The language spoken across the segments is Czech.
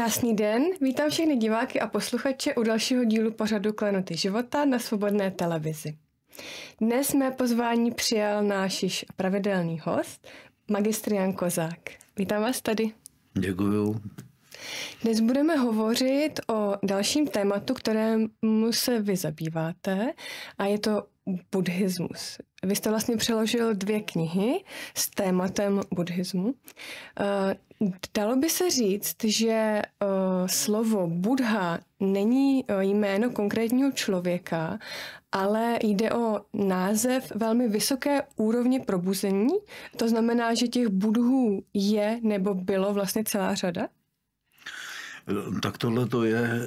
Krásný den, vítám všechny diváky a posluchače u dalšího dílu pořadu Klenoty života na svobodné televizi. Dnes mé pozvání přijal náš již pravidelný host, magistr Jan Kozák. Vítám vás tady. Děkuju. Dnes budeme hovořit o dalším tématu, kterému se vy zabýváte a je to buddhismus. Vy jste vlastně přeložil dvě knihy s tématem buddhismu. Eh, Dalo by se říct, že uh, slovo Buddha není uh, jméno konkrétního člověka, ale jde o název velmi vysoké úrovně probuzení. To znamená, že těch budhů je nebo bylo vlastně celá řada? Tak tohle to je e,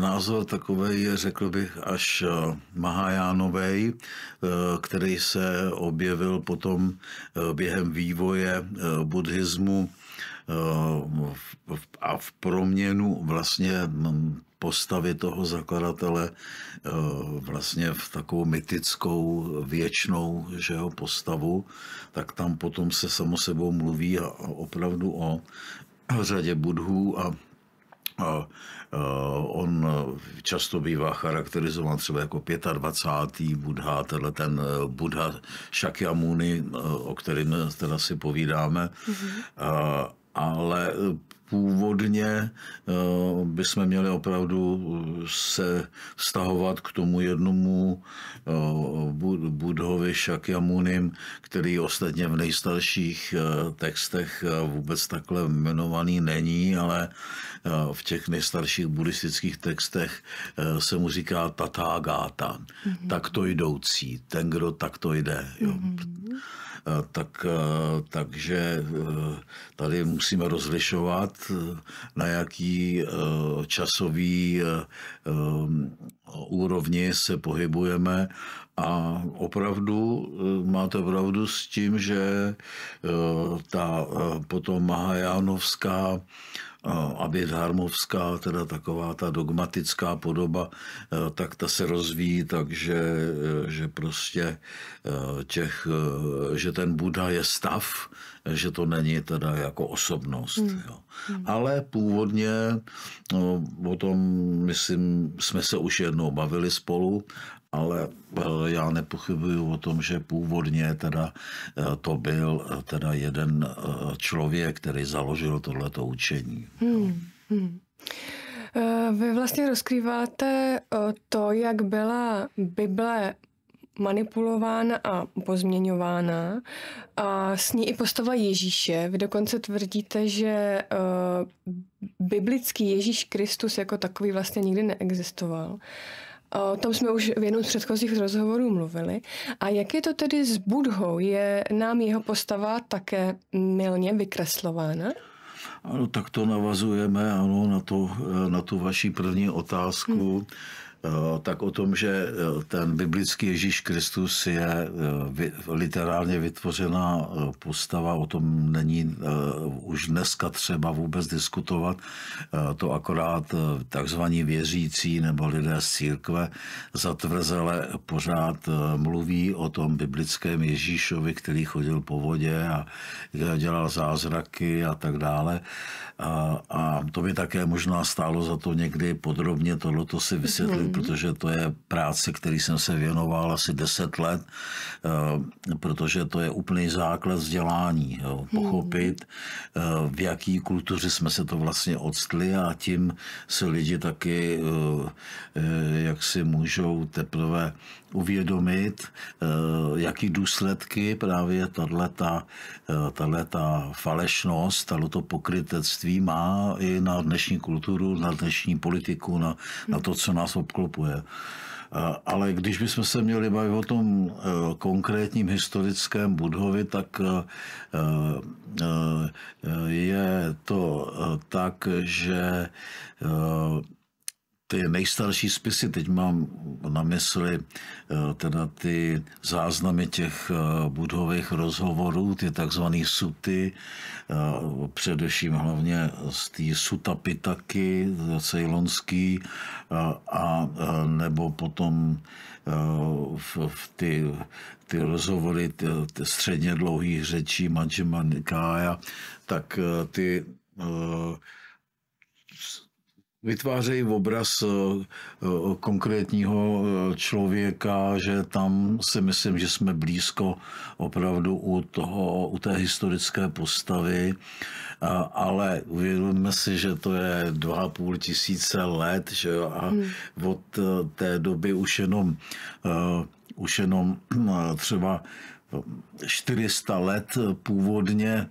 názor takový, řekl bych, až Mahajánovej, e, který se objevil potom e, během vývoje e, buddhismu Eh, a v proměnu vlastně mm, postavy toho zakladatele eh, vlastně v takovou mytickou, věčnou že jo, postavu, tak tam potom se samo sebou mluví a opravdu o řadě budhů a a eh, on často bývá charakterizován třeba jako 25. Buddha, tenhle ten Buddha Shakyamuni, o kterém teda si povídáme. Mm-hmm. A, ale eh, původně eh, bychom měli opravdu eh, se vztahovat k tomu jednomu Budhovi Šakyamunim, který ostatně v nejstarších textech vůbec takhle jmenovaný není, ale v těch nejstarších buddhistických textech se mu říká Tathagata, mm-hmm. takto jdoucí, ten, kdo takto jde. Mm-hmm. Eh, tak, eh, takže eh, tady musíme rozlišovat, na jaký časový úrovni se pohybujeme a opravdu máte pravdu s tím, že ta potom Mahajánovská aby Harmovská, teda taková ta dogmatická podoba, eh, tak ta se rozvíjí takže eh, že prostě eh, těch, že ten Buddha je stav, že to není teda jako osobnost. Hmm. Jo. Hmm. Ale původně no, o tom, myslím, jsme se už jednou bavili spolu ale eh, já nepochybuju o tom, že původně teda eh, to byl eh, teda jeden člověk, který založil tohleto učení. Hmm, hmm. Vy vlastně rozkrýváte to, jak byla Bible manipulována a pozměňována a s ní i postava Ježíše. Vy dokonce tvrdíte, že biblický Ježíš Kristus jako takový vlastně nikdy neexistoval. O tom jsme už v jednom z předchozích rozhovorů mluvili. A jak je to tedy s Budhou? Je nám jeho postava také milně vykreslována? Ano, tak to navazujeme ano, na, tu, na tu vaši první otázku. Hmm. Eh, tak o tom, že eh, ten biblický Ježíš Kristus je eh, literálně vytvořená postava, o tom není už dneska třeba vůbec diskutovat. To akorát takzvaní věřící nebo lidé z církve zatvrzele pořád mluví o tom biblickém Ježíšovi, který chodil po vodě a dělal zázraky a tak dále. A, a to by také možná stálo za to někdy podrobně tohleto si vysvětlit, mm. protože to je práce, který jsem se věnoval asi 10 let, eh, protože to je úplný základ vzdělání. Jo. Mhm. Pochopit, eh, v jaký kultuře jsme se to vlastně odstli a tím se lidi taky eh, jak si můžou teprve uvědomit, jaký důsledky právě tato, tato falešnost, tato pokrytectví dědictví má i na dnešní kulturu, na dnešní politiku, na, na to, co nás obklopuje. Eh, ale když bychom se měli bavit o tom eh, konkrétním historickém Budhovi, tak eh, je to tak, že ty nejstarší spisy, teď mám na mysli eh, teda ty záznamy těch eh, budových rozhovorů, ty takzvané suty, eh, především hlavně z té suta pitaky, cejlonský, a nebo potom v, v ty, ty rozhovory ty, ty středně dlouhých řečí Majima Nikája, tak ty vytvářejí obraz eh, eh, konkrétního eh, člověka, že tam si myslím, že jsme blízko opravdu u, toho, u té historické postavy, ale uvědomíme si, že to je dva půl tisíce let že jo? a hmm. od té doby už jenom, už jenom třeba 400 let původně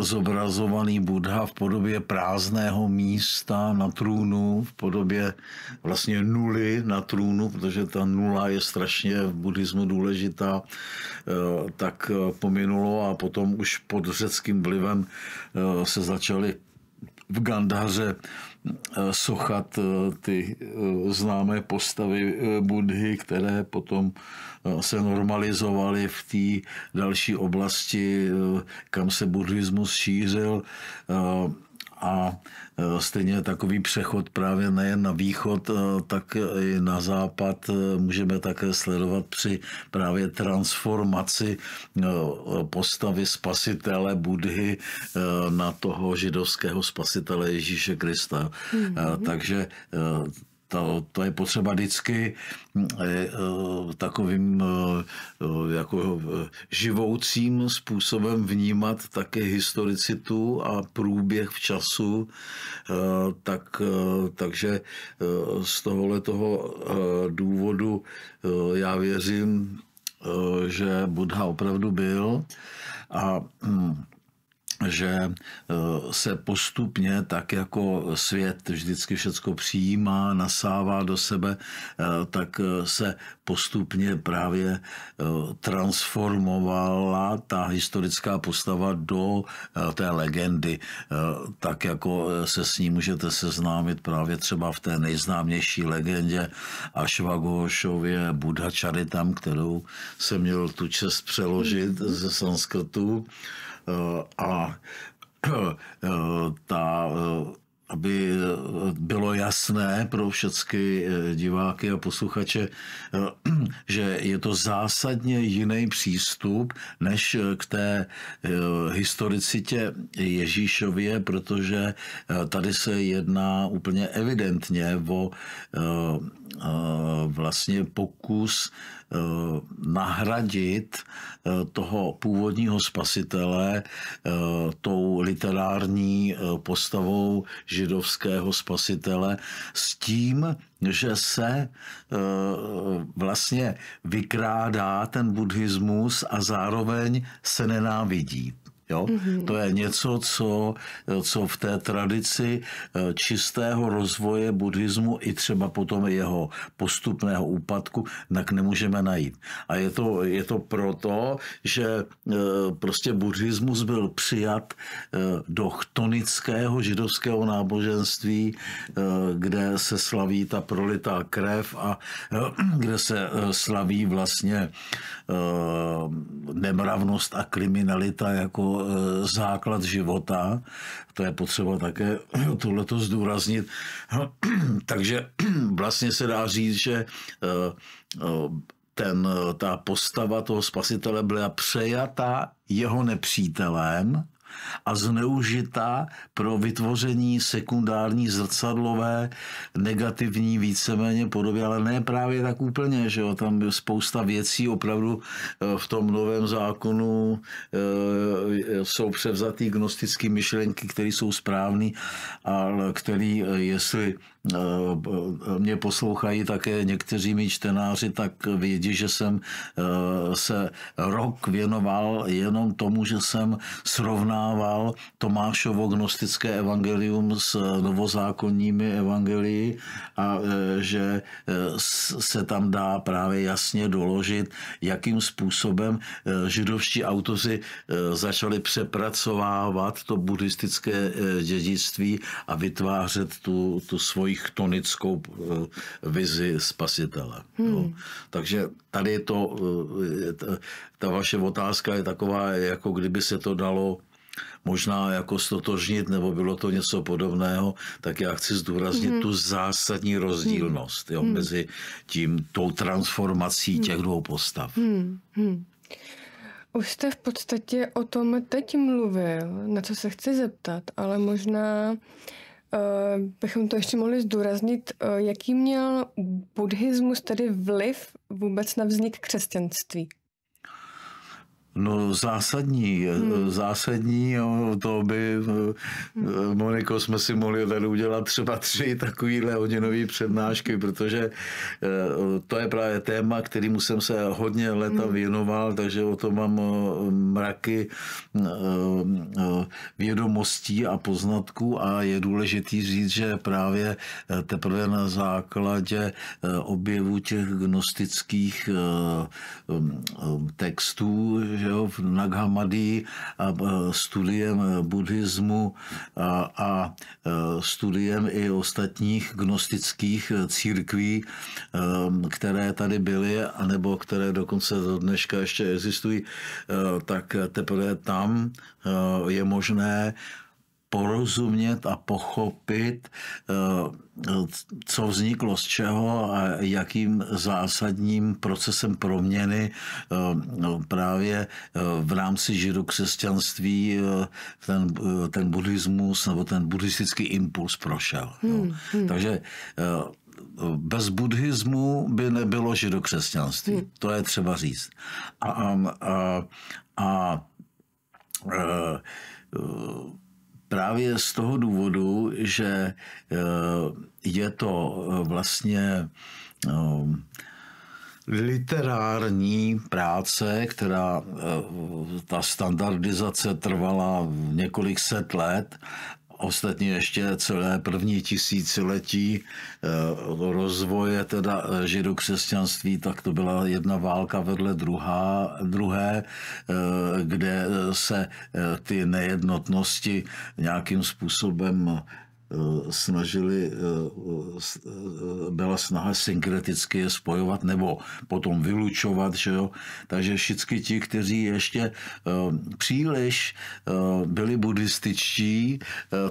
zobrazovaný Buddha v podobě prázdného místa na trůnu, v podobě vlastně nuly na trůnu, protože ta nula je strašně v buddhismu důležitá, eh, tak eh, pominulo a potom už pod řeckým vlivem eh, se začaly v Gandhaře Eh, sochat eh, ty eh, známé postavy Budhy, které potom se normalizovaly v té další oblasti, kam se buddhismus šířil a e, stejně takový přechod právě nejen na východ, e, tak i na západ e, můžeme také sledovat při právě transformaci postavy spasitele Budhy na toho židovského spasitele Ježíše Krista. Mm-hmm. Takže to, to je potřeba vždycky mm, e, e, takovým e, jako živoucím způsobem vnímat také historicitu a průběh v času, tak, takže z tohohle toho důvodu já věřím, že Buddha opravdu byl a mm, že eh, se postupně, tak jako svět vždycky všecko přijímá, nasává do sebe, eh, tak eh, se postupně právě transformovala ta historická postava do té legendy, tak jako se s ní můžete seznámit právě třeba v té nejznámější legendě Ašvagošově Buddha Charitam, kterou jsem měl tu čest přeložit ze sanskrtu Eh, a eh, ta eh, aby bylo jasné pro všechny diváky a posluchače, že je to zásadně jiný přístup než k té historicitě Ježíšově, protože tady se jedná úplně evidentně o vlastně pokus e, nahradit e, toho původního spasitele e, tou literární postavou židovského spasitele s tím, že se vlastně vykrádá ten buddhismus a zároveň se nenávidí. Jo? Mm-hmm. To je něco, co, co v té tradici eh, čistého rozvoje buddhismu i třeba potom jeho postupného úpadku, tak nemůžeme najít. A je to, je to proto, že eh, prostě buddhismus byl přijat eh, do chtonického židovského náboženství, kde se slaví ta prolitá krev a kde se slaví vlastně Eh, nemravnost a kriminalita jako eh, základ života. To je potřeba také tohleto zdůraznit. Takže vlastně se dá říct, že eh, ten, ta postava toho spasitele byla přejatá jeho nepřítelem, a zneužita pro vytvoření sekundární zrcadlové negativní víceméně podoby, ale ne právě tak úplně, že jo, tam je spousta věcí opravdu eh, v tom novém zákonu eh, jsou převzatý gnostické myšlenky, které jsou správné, ale které, eh, jestli Eh, mě poslouchají také někteří mý čtenáři, tak vědí, že jsem eh, se rok věnoval jenom tomu, že jsem srovnával Tomášovo gnostické evangelium s novozákonními evangelii a eh, že se tam dá právě jasně doložit, jakým způsobem židovští autoři začali přepracovávat to buddhistické dědictví a vytvářet tu, tu svoji chtonickou eh, vizi spasitele. Hmm. Jo. Takže tady je to, eh, ta vaše otázka je taková, jako kdyby se to dalo možná jako stotožnit, nebo bylo to něco podobného, tak já chci zdůraznit hmm tu zásadní rozdílnost hmm jo, hmm. mezi tím, tou transformací hmm těch dvou postav. Hmm. hmm Už jste v podstatě o tom teď mluvil, na co se chci zeptat, ale možná Eh, bychom to ještě mohli zdůraznit, eh, jaký měl buddhismus tedy vliv vůbec na vznik křesťanství? No zásadní, hmm. zásadní, jo, to by, hmm. Moniko, jsme si mohli tady udělat třeba tři takovýhle hodinové přednášky, protože eh, to je právě téma, kterýmu jsem se hodně leta hmm. věnoval, takže o tom mám eh, mraky vědomostí a poznatků a je důležitý říct, že právě teprve na základě objevu těch gnostických textů, že jo, v Naghamadí a e, studiem e, buddhismu a, a e, studiem i ostatních gnostických církví, které tady byly, anebo které dokonce do dneška ještě existují, tak teprve tam je možné porozumět a pochopit, eh, co vzniklo z čeho a jakým zásadním procesem proměny eh, no, právě eh, v rámci židokřesťanství ten, ten buddhismus nebo ten buddhistický impuls prošel. Hmm, hmm. Takže bez buddhismu by nebylo židokřesťanství. Hmm. To je třeba říct. A, a, a, a, a Právě z toho důvodu, že eh, je to eh, vlastně eh, literární práce, která ta standardizace trvala několik set let Ostatně ještě celé první tisíciletí eh, rozvoje teda eh, židokřesťanství, tak to byla jedna válka vedle druhá, druhé, eh, kde se ty nejednotnosti nějakým způsobem Eh, snažili, eh, eh, byla snaha synkreticky je spojovat nebo potom vylučovat, že jo? takže všichni ti, kteří ještě příliš byli buddhističtí,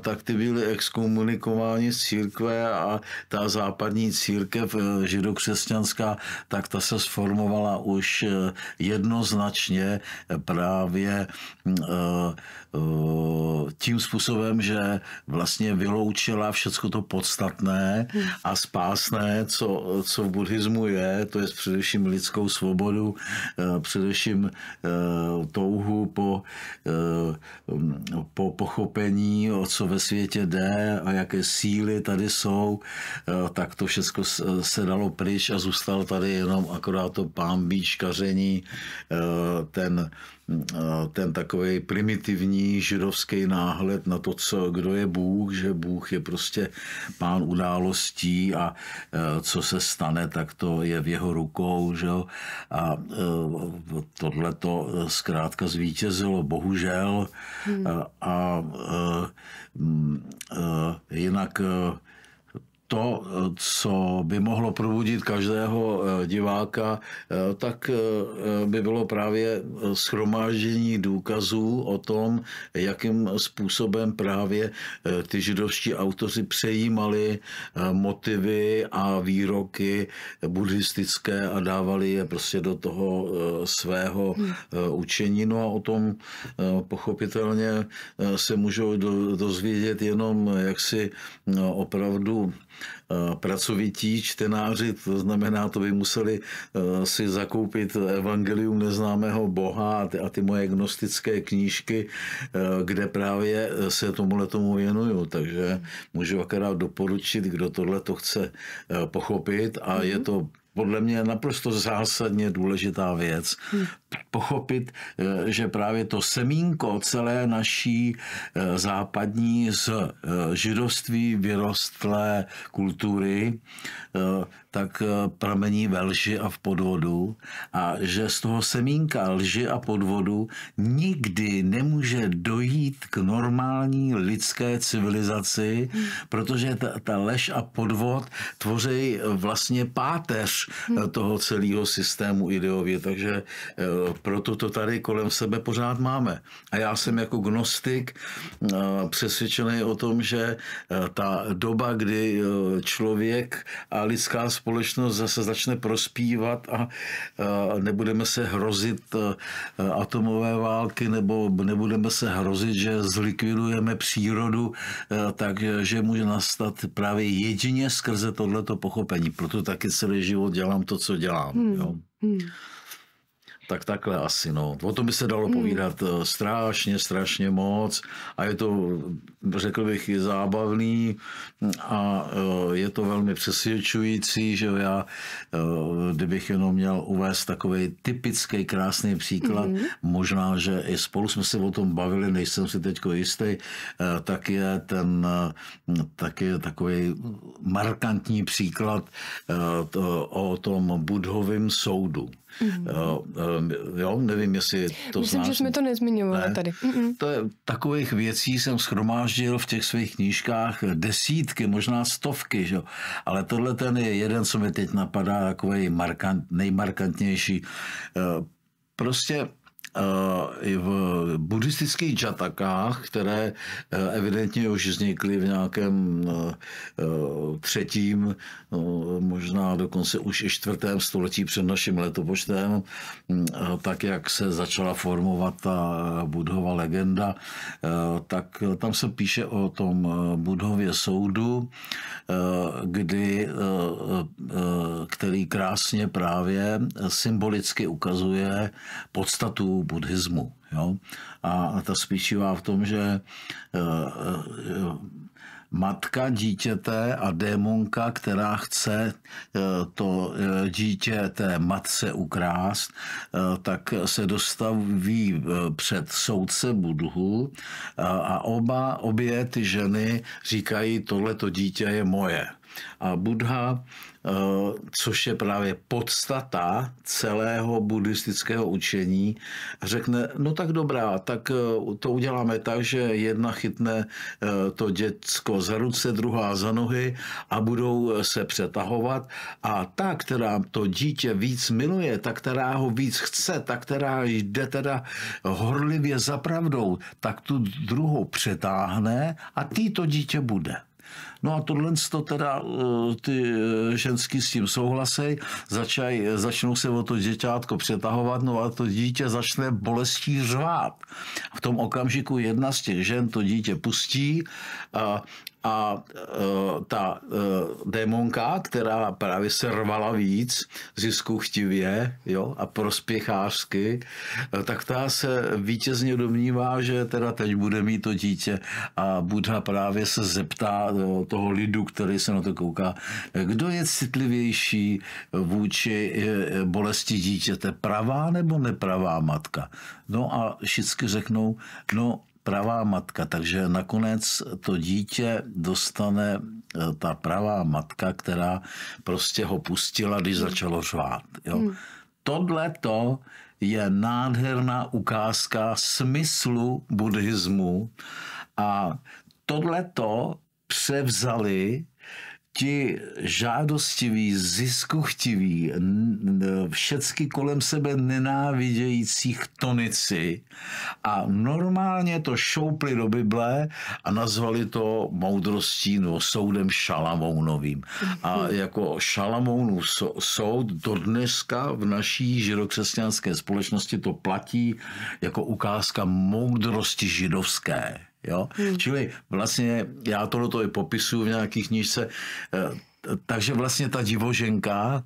tak ty byli exkomunikováni z církve a ta západní církev židokřesťanská, tak ta se sformovala už jednoznačně právě mm, Eh, tím způsobem, že vlastně vyloučila všechno to podstatné a spásné, co, co v buddhismu je, to je především lidskou svobodu, eh, především eh, touhu po, po pochopení, o co ve světě jde a jaké síly tady jsou, tak to všechno se dalo pryč a zůstal tady jenom akorát to pán bíčkaření, ten Eh, ten takový primitivní židovský náhled na to, co, kdo je Bůh, že Bůh je prostě pán událostí a eh, co se stane, tak to je v jeho rukou. Že A eh, tohle to zkrátka zvítězilo, bohužel. Hmm. A, a, a, a jinak to, co by mohlo probudit každého eh, diváka, eh, tak eh, by bylo právě schromáždění důkazů o tom, jakým způsobem právě ty židovští autoři přejímali motivy a výroky buddhistické a dávali je prostě do toho svého hmm. učení. No a o tom pochopitelně se můžou dozvědět jenom jaksi opravdu Eh, pracovití čtenáři, to znamená, to by museli eh, si zakoupit Evangelium neznámého Boha a ty moje gnostické knížky, eh, kde právě se tomuhle tomu věnuju. Takže můžu akorát doporučit, kdo tohle to chce pochopit a je mhm. to podle mě naprosto zásadně důležitá věc. Hm pochopit, eh, že právě to semínko celé naší eh, západní z eh, židovství vyrostlé kultury, tak pramení ve lži a v podvodu a že z toho semínka lži a podvodu nikdy nemůže dojít k normální lidské civilizaci, protože ta, ta lež a podvod tvoří vlastně páteř toho celého systému ideově, takže proto to tady kolem sebe pořád máme. A já jsem jako gnostik eh, přesvědčený o tom, že eh, ta doba, kdy eh, člověk a lidská společnost zase začne prospívat a nebudeme se hrozit atomové války nebo nebudeme se hrozit, že zlikvidujeme přírodu, takže může nastat právě jedině skrze tohleto pochopení. Proto taky celý život dělám to, co dělám. Hmm. Jo. Hmm. Tak takhle asi, no. O tom by se dalo hmm. povídat hmm. strašně, strašně moc a je to, řekl bych, zábavný a eh, je to velmi přesvědčující, že já, eh, kdybych jenom měl uvést takový typický krásný příklad, hmm. možná, že i spolu jsme se o tom bavili, nejsem si teď jistý, tak je ten, tak je takový markantní příklad o tom budhovém soudu. Mm. hmm jo, nevím, jestli to Myslím, znáš. že jsme to nezmiňovali ne? tady. mm hmm To je, takových věcí jsem schromáždil v těch svých knížkách desítky, možná stovky, že? ale tohle ten je jeden, co mi teď napadá, takový markant, nejmarkantnější. Eh, prostě Eh, v buddhistických džatakách, které eh, evidentně už vznikly v nějakém eh, třetím, možná dokonce už i čtvrtém století před naším letopočtem, mm, tak jak se začala formovat ta budhova legenda, tak tam se píše o tom budhově soudu, kdy, který krásně právě symbolicky ukazuje podstatu buddhismu. Jo? A, ta spíšivá v tom, že eh, eh, matka dítěte a démonka, která chce eh, to dítě té matce ukrást, tak se dostaví před soudce Budhu a oba, obě ty ženy říkají, tohleto dítě je moje. A Budha Eh, což je právě podstata celého buddhistického učení, řekne, no tak dobrá, tak eh, to uděláme tak, že jedna chytne eh, to děcko za ruce, druhá za nohy a budou se přetahovat a ta, která to dítě víc miluje, ta, která ho víc chce, ta, která jde teda horlivě za pravdou, tak tu druhou přetáhne a tý to dítě bude. No a tohle to teda eh, ty eh, ženský s tím souhlasej, začaj, eh, začnou se o to děťátko přetahovat, no a to dítě začne bolestí řvát. V tom okamžiku jedna z těch žen to dítě pustí a a e, ta e, démonka, která právě se rvala víc zisku chtivě jo, a prospěchářsky, e, tak ta se vítězně domnívá, že teda teď bude mít to dítě a Buddha právě se zeptá jo, e, toho lidu, který se na to kouká, kdo je citlivější vůči bolesti dítěte, pravá nebo nepravá matka? No a všichni řeknou, no pravá matka, takže nakonec to dítě dostane eh, ta pravá matka, která prostě ho pustila, když začalo řvát. Jo. Hmm. Tohle to je nádherná ukázka smyslu buddhismu a tohle to převzali ti žádostiví, ziskuchtiví, všecky kolem sebe nenávidějící tonici a normálně to šoupli do Bible a nazvali to moudrostí nebo soudem Šalamounovým. A mhm. jako Šalamounů soud do dneska v naší židokřesťanské společnosti to platí jako ukázka moudrosti židovské. Jo? Hmm. Čili vlastně já tohle to i popisuju v nějaké knižce. Eh, takže vlastně ta divoženka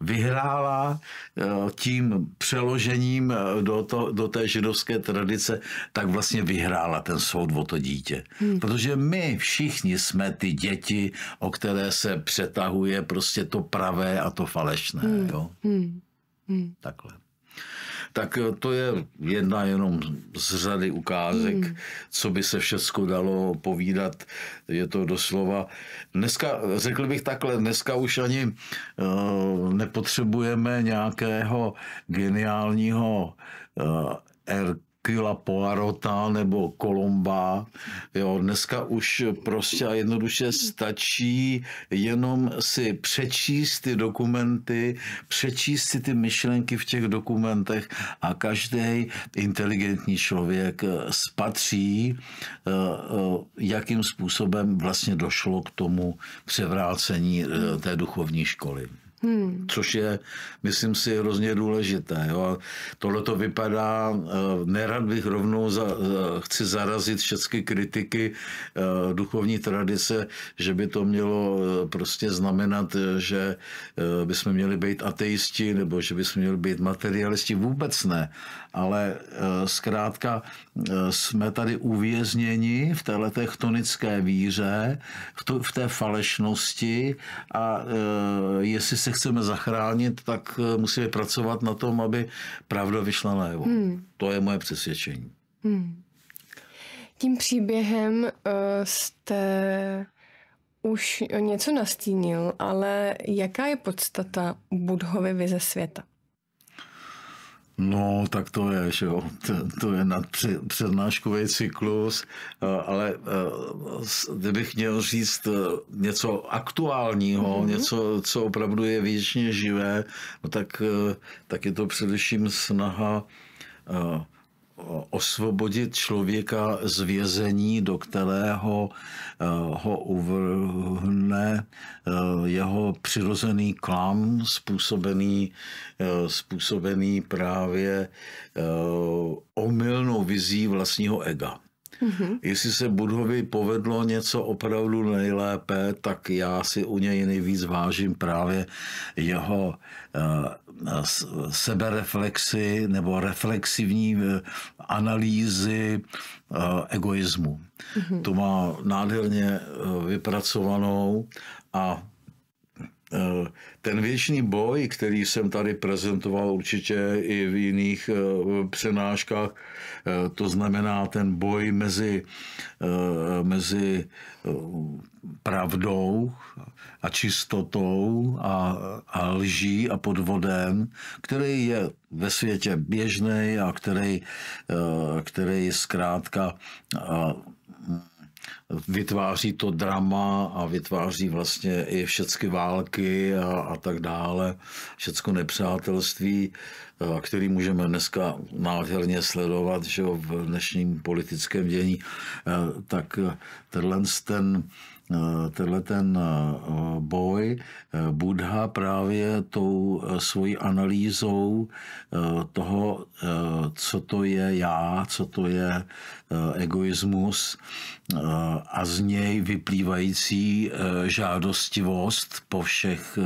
vyhrála eh, tím přeložením eh, do, to, do té židovské tradice, tak vlastně vyhrála ten soud o to dítě. Hmm. Protože my všichni jsme ty děti, o které se přetahuje prostě to pravé a to falešné. Hmm. Jo? Hmm. Hmm. Takhle tak eh, to je jedna jenom z řady ukázek, mm. co by se všechno dalo povídat. Je to doslova. Dneska, řekl bych takhle, dneska už ani uh, nepotřebujeme nějakého geniálního uh, Hercula Poirota nebo Kolomba. Jo, dneska už prostě a jednoduše stačí jenom si přečíst ty dokumenty, přečíst si ty myšlenky v těch dokumentech a každý inteligentní člověk eh, spatří, eh, eh, jakým způsobem vlastně došlo k tomu převrácení té duchovní školy. Hmm. Což je, myslím si, hrozně důležité. Jo. Tohle to vypadá, eh, nerad bych rovnou za, eh, chci zarazit všechny kritiky eh, duchovní tradice, že by to mělo prostě znamenat, že bychom měli být ateisti nebo že bychom měli být materialisti. Vůbec ne. Ale zkrátka jsme tady uvězněni v téhle techtonické víře, v té falešnosti a jestli se se chceme zachránit, tak eh, musíme pracovat na tom, aby pravda vyšla na Hmm. To je moje přesvědčení. Hmm. Tím příběhem eh, jste už něco nastínil, ale jaká je podstata Budhovy vize světa? No, tak to je, že jo. To, to je nad přednáškový cyklus, eh, ale eh, kdybych měl říct eh, něco aktuálního, mm-hmm. něco, co opravdu je věčně živé, no tak, tak je to především snaha osvobodit člověka z vězení, do kterého eh, ho uvrhne eh, jeho přirozený klam, způsobený, eh, způsobený právě omylnou vizí vlastního ega. Mm-hmm. Jestli se Budhovi povedlo něco opravdu nejlépe, tak já si u něj nejvíc vážím právě jeho Eh, sebereflexy nebo reflexivní eh, analýzy eh, egoismu. Mm-hmm. To má nádherně vypracovanou a ten věčný boj, který jsem tady prezentoval určitě i v jiných přenáškách, to znamená ten boj mezi, mezi pravdou a čistotou a, a lží a podvodem, který je ve světě běžný a který, eh, který zkrátka eh, vytváří to drama a vytváří vlastně i všechny války a, a tak dále, všecko nepřátelství, eh, který můžeme dneska nádherně sledovat že v dnešním politickém dění, tak tenhle ten Eh, tenhle ten eh, boj eh, Budha právě tou svojí analýzou toho, co to je já, co to je egoismus, Eh, a z něj vyplývající eh, žádostivost po všech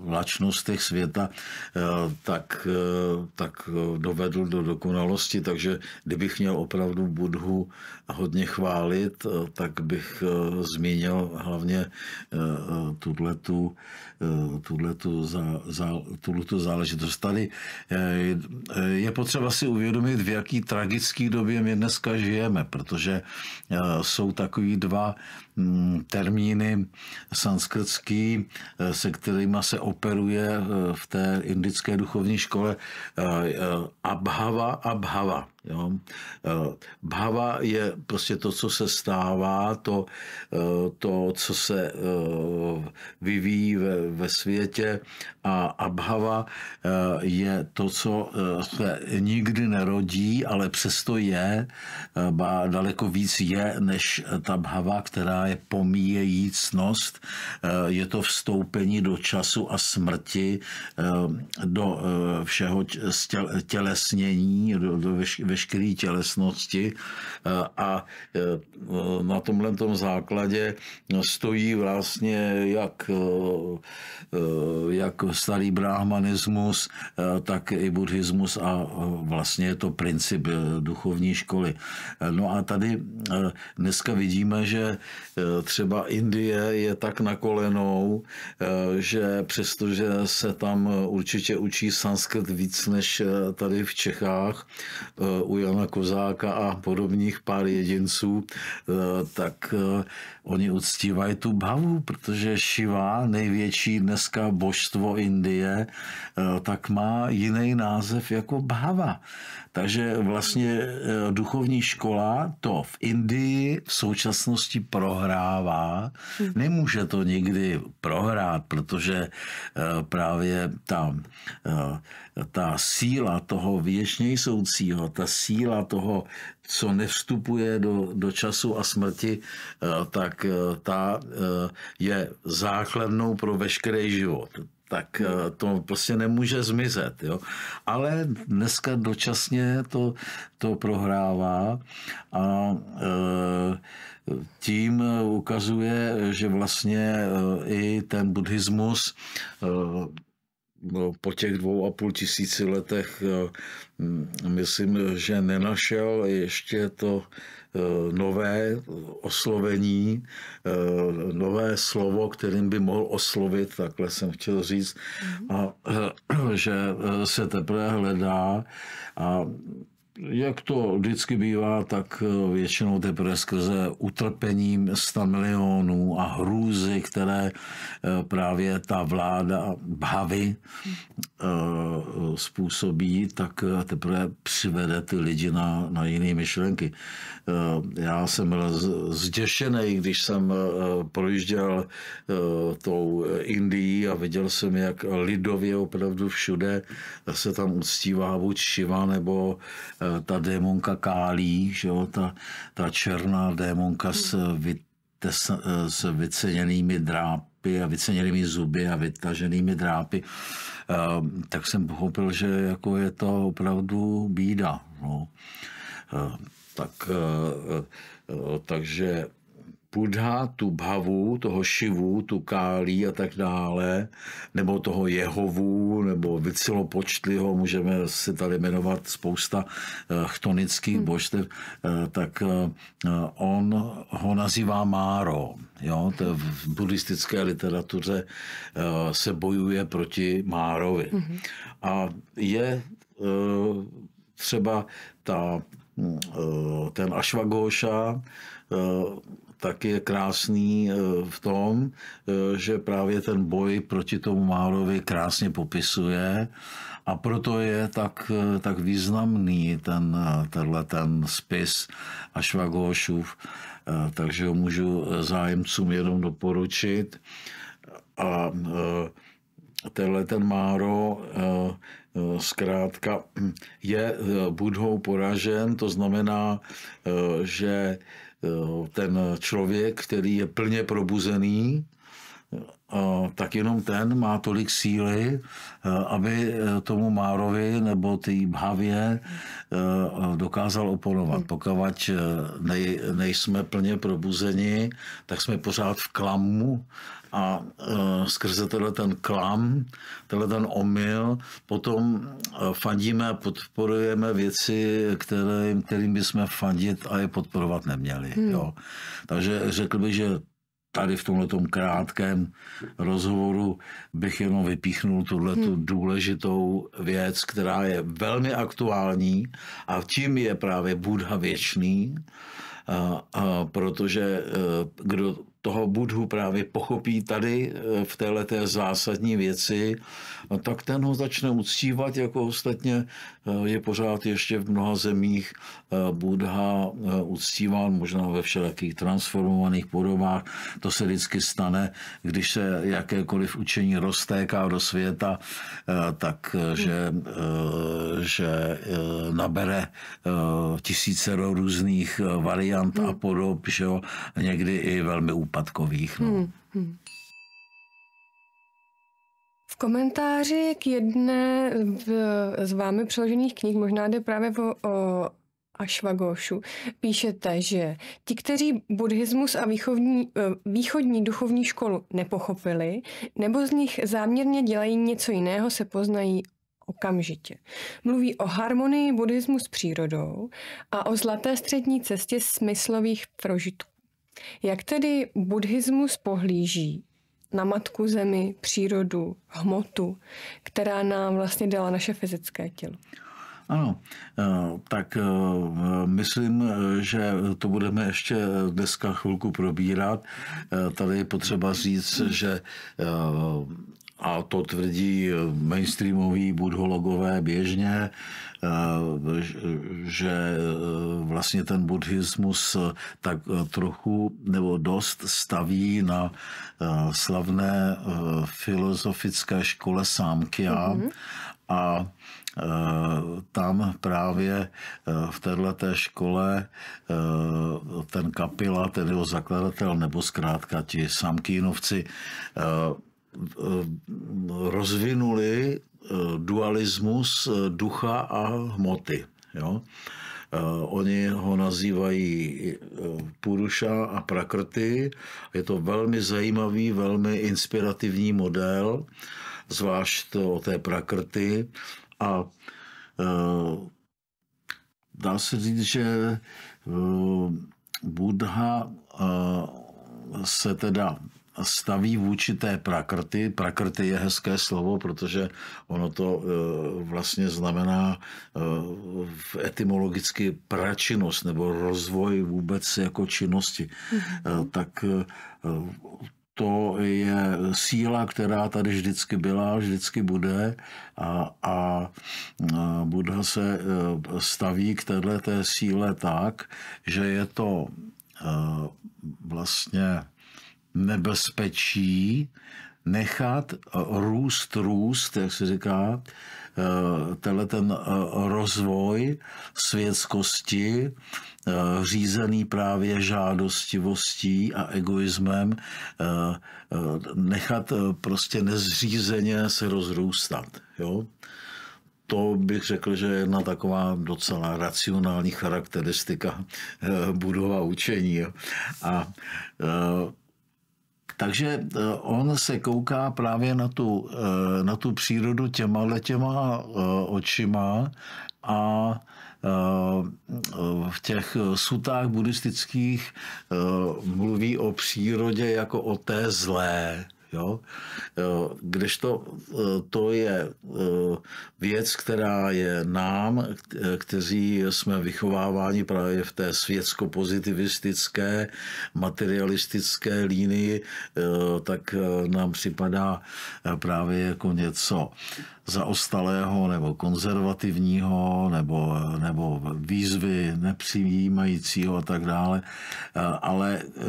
vlačnostech eh, světa, tak, tak dovedl do dokonalosti. Takže kdybych měl opravdu Budhu hodně chválit, tak bych zmínil hlavně tuhle tu Eh, tuhletu, zá za, záležitost. Tady eh, je potřeba si uvědomit, v jaký tragický době my dneska žijeme, protože eh, jsou takový dva Mm, termíny sanskrtský, eh, se kterými se operuje eh, v té indické duchovní škole eh, abhava, abhava. Jo. Bhava je prostě to, co se stává, to, to co se vyvíjí ve, ve světě a abhava je to, co se nikdy nerodí, ale přesto je, daleko víc je, než ta bhava, která je pomíjejícnost, eh, je to vstoupení do času a smrti, eh, do eh, všeho tělesnění, do, do veškeré tělesnosti a na tomhle tom základě stojí vlastně jak, jak starý brahmanismus, tak i buddhismus a vlastně je to princip duchovní školy. No a tady dneska vidíme, že Eh, třeba Indie je tak na kolenou, eh, že přestože se tam určitě učí sanskrt víc než eh, tady v Čechách, u Jana Kozáka a podobných pár jedinců, tak oni uctívají tu bhavu, protože Shiva, největší dneska božstvo Indie, tak má jiný název jako bhava. Takže vlastně eh, duchovní škola to v Indii v současnosti prohrává. Mhm. Nemůže to nikdy prohrát, protože eh, právě ta, eh, ta síla toho věčnějsoucího, ta síla toho, co nevstupuje do, do času a smrti, tak ta je základnou pro veškerý život tak eh, to prostě nemůže zmizet. Jo? Ale dneska dočasně to, to prohrává a e, tím ukazuje, že vlastně eh, i ten buddhismus no, po těch dvou a půl tisíci letech myslím, že nenašel ještě to Eh, nové oslovení, eh, nové slovo, kterým by mohl oslovit, takhle jsem chtěl říct, mhm. a, eh, že se teprve hledá a jak to vždycky bývá, tak většinou teprve skrze utrpením 100 milionů a hrůzy, které právě ta vláda bavy způsobí, tak teprve přivede ty lidi na, na jiné myšlenky. Eh, já jsem byl zděšený, když jsem eh, projížděl eh, tou Indií a viděl jsem, jak lidově opravdu všude se tam uctívá buď Šiva nebo ta démonka Kálí, že jo, ta, ta černá démonka s, vy, tes, s vyceněnými drápy drápy a vyceněnými zuby a vytaženými drápy, tak jsem pochopil, že jako je to opravdu bída. No. Tak, eh, eh, eh, takže Buddha, tu Bhavu, toho Šivu, tu Kálí a tak dále, nebo toho Jehovu, nebo Vycilopočtliho, můžeme si tady jmenovat spousta chtonických hmm. božstev, tak on ho nazývá Máro. Jo? To v buddhistické literatuře se bojuje proti Márovi. Hmm. A je třeba ta Eh, ten Ašvagoša eh, tak je krásný eh, v tom, že právě ten boj proti tomu Márovi krásně popisuje a proto je tak, tak významný ten, tenhle ten spis Ašvagošův, takže ho můžu zájemcům jenom doporučit. A tenhle ten Máro Eh, zkrátka je eh, budhou poražen, to znamená, eh, že ten člověk, který je plně probuzený, tak jenom ten má tolik síly, e, aby e, tomu Márovi nebo té Bhavě e, dokázal oponovat. Mm. Pokud nej, nejsme plně probuzeni, tak jsme pořád v klamu a skrze tenhle ten klam, tenhle ten omyl, potom fandíme a podporujeme věci, kterým, kterým bychom fandit a je podporovat neměli. Hmm. Jo. Takže řekl bych, že tady v tomto krátkém rozhovoru bych jenom vypíchnul tuhle hmm. důležitou věc, která je velmi aktuální a tím je právě Buddha věčný, a, a protože eh, kdo toho budhu právě pochopí tady eh, v té zásadní věci, tak ten ho začne uctívat, jako ostatně eh, je pořád ještě v mnoha zemích eh, Budha uctíván, možná ve všelakých transformovaných podobách. To se vždycky stane, když se jakékoliv učení roztéká do světa, tak že, že nabere tisíce různých variant a podob, že jo? někdy i velmi úplně úpadkových. No. Hmm, hmm. V komentáři k jedné v, z vámi přeložených knih, možná jde právě o, o Ašvagošu, píšete, že ti, kteří buddhismus a výchovní, e, východní duchovní školu nepochopili, nebo z nich záměrně dělají něco jiného, se poznají okamžitě. Mluví o harmonii buddhismu s přírodou a o zlaté střední cestě smyslových prožitků. Jak tedy buddhismus pohlíží na matku zemi, přírodu, hmotu, která nám vlastně dala naše fyzické tělo? Ano, eh, tak eh, myslím, že to budeme ještě dneska chvilku probírat. Eh, tady je potřeba říct, že a to tvrdí eh, mainstreamoví budhologové běžně, eh, že eh, vlastně ten buddhismus tak trochu nebo dost staví na slavné filozofické škole Sámkia mm-hmm. a tam právě v této škole ten kapila, ten jeho zakladatel, nebo zkrátka ti samkýnovci, Eh, rozvinuli eh, dualismus eh, ducha a hmoty. Jo? Oni ho nazývají Puruša a Prakrty. Je to velmi zajímavý, velmi inspirativní model, zvlášť o té Prakrty. A dá se říct, že Buddha se teda staví vůči té prakrty. Prakrty je hezké slovo, protože ono to eh, vlastně znamená eh, etymologicky pračinnost nebo rozvoj vůbec jako činnosti. Mhm. Eh, tak to je síla, která tady vždycky byla, vždycky bude a, a Buddha se staví k této síle tak, že je to vlastně nebezpečí nechat růst, růst, jak se říká, eh, tenhle ten eh, rozvoj světskosti, eh, řízený právě žádostivostí a egoismem, nechat prostě nezřízeně se rozrůstat. Jo? to bych řekl, že je jedna taková docela racionální charakteristika budova učení. A takže eh, on se kouká právě na tu, eh, na tu přírodu těma letěma eh, očima a v těch sutách buddhistických mluví o přírodě jako o té zlé. Jo? Eh, kdežto eh, to je eh, věc, která je nám, kteří jsme vychováváni právě v té světsko-pozitivistické, materialistické línii, tak nám připadá právě jako něco zaostalého nebo konzervativního nebo, nebo výzvy nepřijímajícího a tak dále. Eh, ale eh,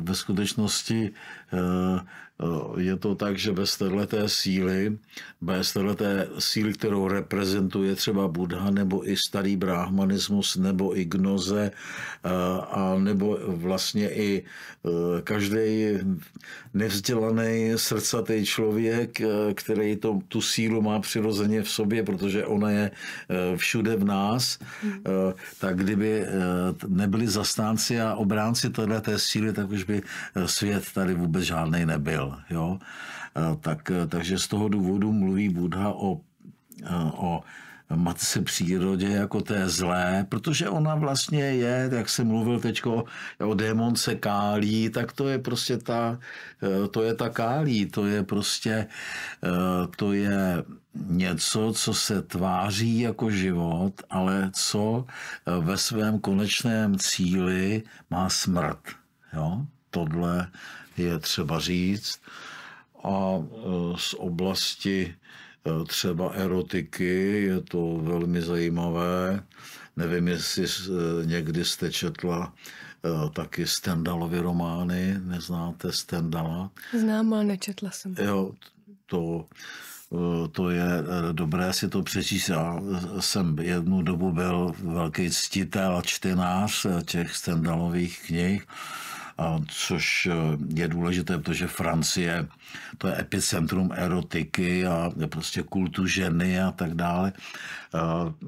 ve skutečnosti eh, Eh, je to tak, že bez této síly, bez této síly, kterou reprezentuje třeba Buddha nebo i starý brahmanismus nebo i gnoze eh, a nebo vlastně i eh, každý nevzdělaný srdcatý člověk, který to, tu sílu má přirozeně v sobě, protože ona je všude v nás, hmm. tak kdyby nebyli zastánci a obránci této síly, tak už by svět tady vůbec žádný nebyl dále. Jo? Eh, tak, eh, takže z toho důvodu mluví Buddha o, eh, o matce přírodě jako té zlé, protože ona vlastně je, jak jsem mluvil teď o, o démonce Kálí, tak to je prostě ta, to je ta Kálí, to je prostě, to je něco, co se tváří jako život, ale co ve svém konečném cíli má smrt. Jo? Tohle je třeba říct. A e, z oblasti e, třeba erotiky je to velmi zajímavé. Nevím, jestli e, někdy jste četla taky Stendalovy romány, neznáte Stendala? Znám, ale nečetla jsem. Jo, to, to je dobré si to přečíst. Já jsem jednu dobu byl velký ctitel a čtenář těch Stendalových knih což e, je důležité, protože Francie to je epicentrum erotiky a prostě kultu ženy a tak dále.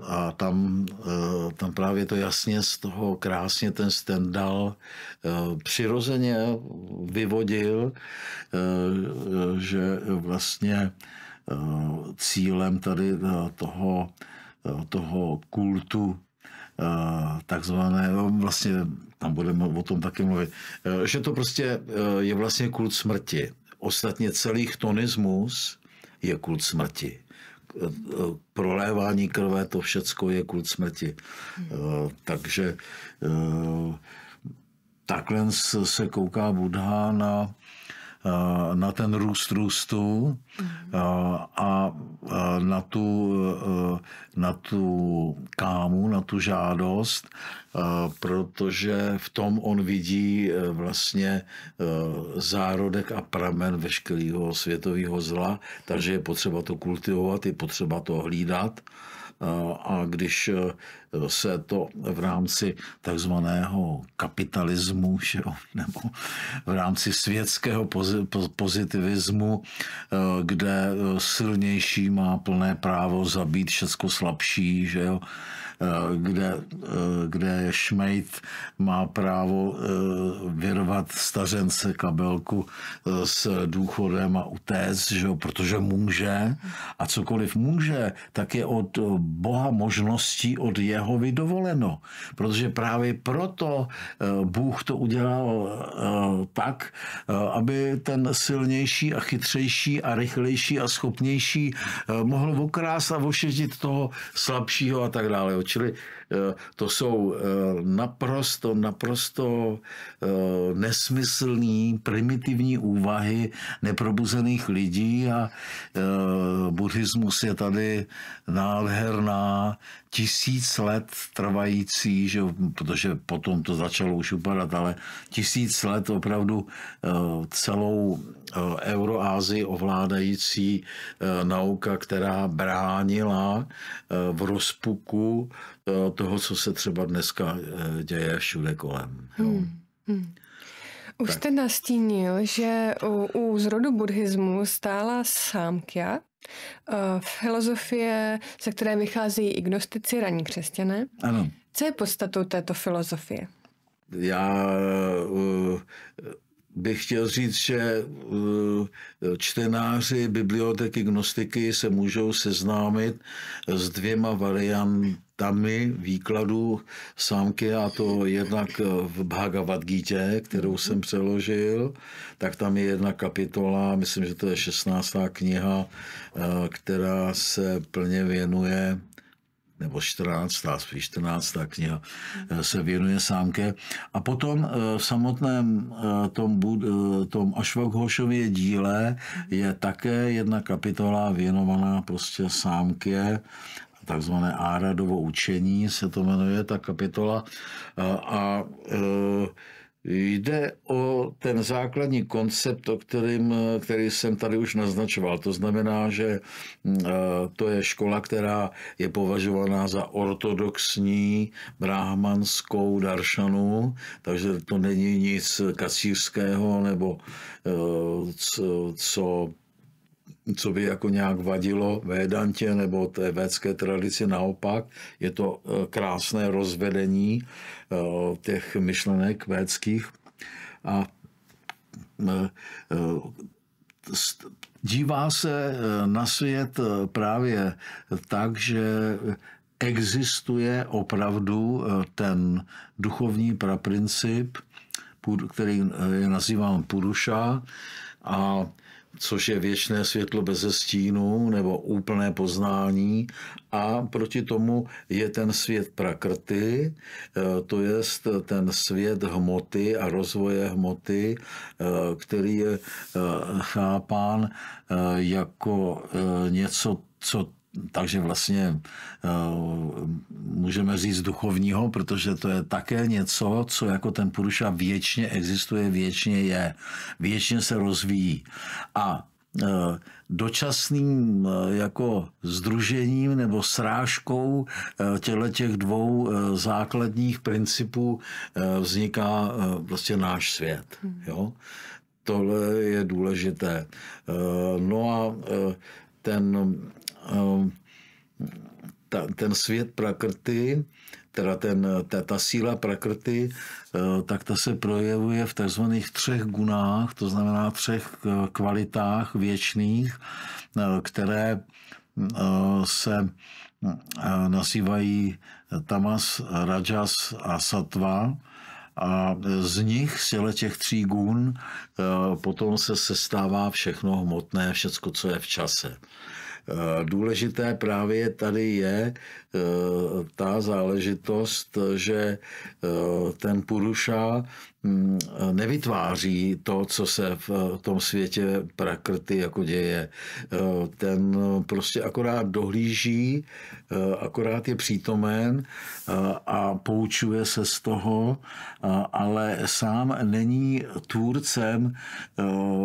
A tam, e, tam právě to jasně z toho krásně ten Stendhal e, přirozeně vyvodil, že vlastně cílem tady toho, toho kultu Eh, takzvané, no, vlastně tam budeme o tom taky mluvit, eh, že to prostě eh, je vlastně kult smrti. Ostatně celý chtonismus je kult smrti. Prolévání krve, to všecko je kult smrti. Takže takhle se kouká Buddha na Eh, na ten růst růstu eh, a eh, na tu, na tu kámu, na tu žádost, protože v tom on vidí vlastně zárodek a pramen veškerého světového zla, takže je potřeba to kultivovat, je potřeba to hlídat. Eh, a když eh, se to v rámci takzvaného kapitalismu nebo v rámci světského pozitivismu, eh, kde silnější má plné právo zabít všechno slabší, že jo, Eh, kde, eh, kde Šmejt má právo eh, vyrvat stařence kabelku s důchodem a utéct, že jo, protože může a cokoliv může, tak je od Boha možností od jeho vydovoleno. Protože právě proto Bůh to udělal tak, aby ten silnější a chytřejší a rychlejší a schopnější mohl okrást a ošetit toho slabšího a tak dále. 面白い Eh, to jsou eh, naprosto, naprosto eh, nesmyslné primitivní úvahy neprobuzených lidí a buddhismus je tady nádherná tisíc let trvající, že, protože potom to začalo už upadat, ale tisíc let opravdu celou Euroázii ovládající nauka, která bránila v rozpuku toho, co se třeba dneska eh, děje všude kolem. Jo. Hmm. Hmm. Už jste nastínil, že u, zrodu buddhismu stála sámkia, eh, filozofie, ze které vycházejí i gnostici, raní křesťané. Ano. Co je podstatou této filozofie? Já eh, bych chtěl říct, že eh, čtenáři biblioteky gnostiky se můžou seznámit s dvěma variantami výkladu sámky, a to jednak v Bhagavad Gita, kterou jsem přeložil, tak tam je jedna kapitola, myslím, že to je 16. kniha, eh, která se plně věnuje nebo 14, spíš 14. kniha eh, se věnuje sámke. A potom eh, v samotném eh, tom, tom Ašvakhošově díle je také jedna kapitola věnovaná prostě sámke, takzvané Áradovo učení se to jmenuje, ta kapitola. A, a Jde o ten základní koncept, o kterým, který jsem tady už naznačoval. To znamená, že mm, eh, to je škola, která je považovaná za ortodoxní bráhmanskou daršanu, takže to není nic kacířského nebo eh, co, co co by jako nějak vadilo Védantě nebo té védské tradici. Naopak je to eh, krásné rozvedení eh, těch myšlenek védských a eh, dívá se na svět právě tak, že existuje opravdu ten duchovní praprincip, který je nazýván Puruša a což je věčné světlo bez stínu nebo úplné poznání a proti tomu je ten svět prakrty, eh, to je ten svět hmoty a rozvoje hmoty, eh, který je eh, chápán jako něco, co takže vlastně eh, můžeme říct duchovního, protože to je také něco, co jako ten Puruša věčně existuje, věčně je, věčně se rozvíjí. A eh, dočasným eh, jako združením nebo srážkou těchto těch dvou základních principů vzniká vlastně náš svět. Hmm. Jo? Tohle je důležité. No a ten Eh, ta, ten svět prakrty, teda ten, ta, ta síla prakrty, eh, tak ta se projevuje v takzvaných třech gunách, to znamená třech kvalitách věčných, eh, které se nazývají tamas, rajas a satva. A z nich, z těch tří gun, potom se sestává všechno hmotné, všecko, co je v čase. Eh, důležité právě tady je eh, ta záležitost, že eh, ten Puruša Mm, nevytváří to, co se v eh, tom světě prakrty jako děje. Eh, ten prostě akorát dohlíží, eh, akorát je přítomen a poučuje se z toho, ale sám není tvůrcem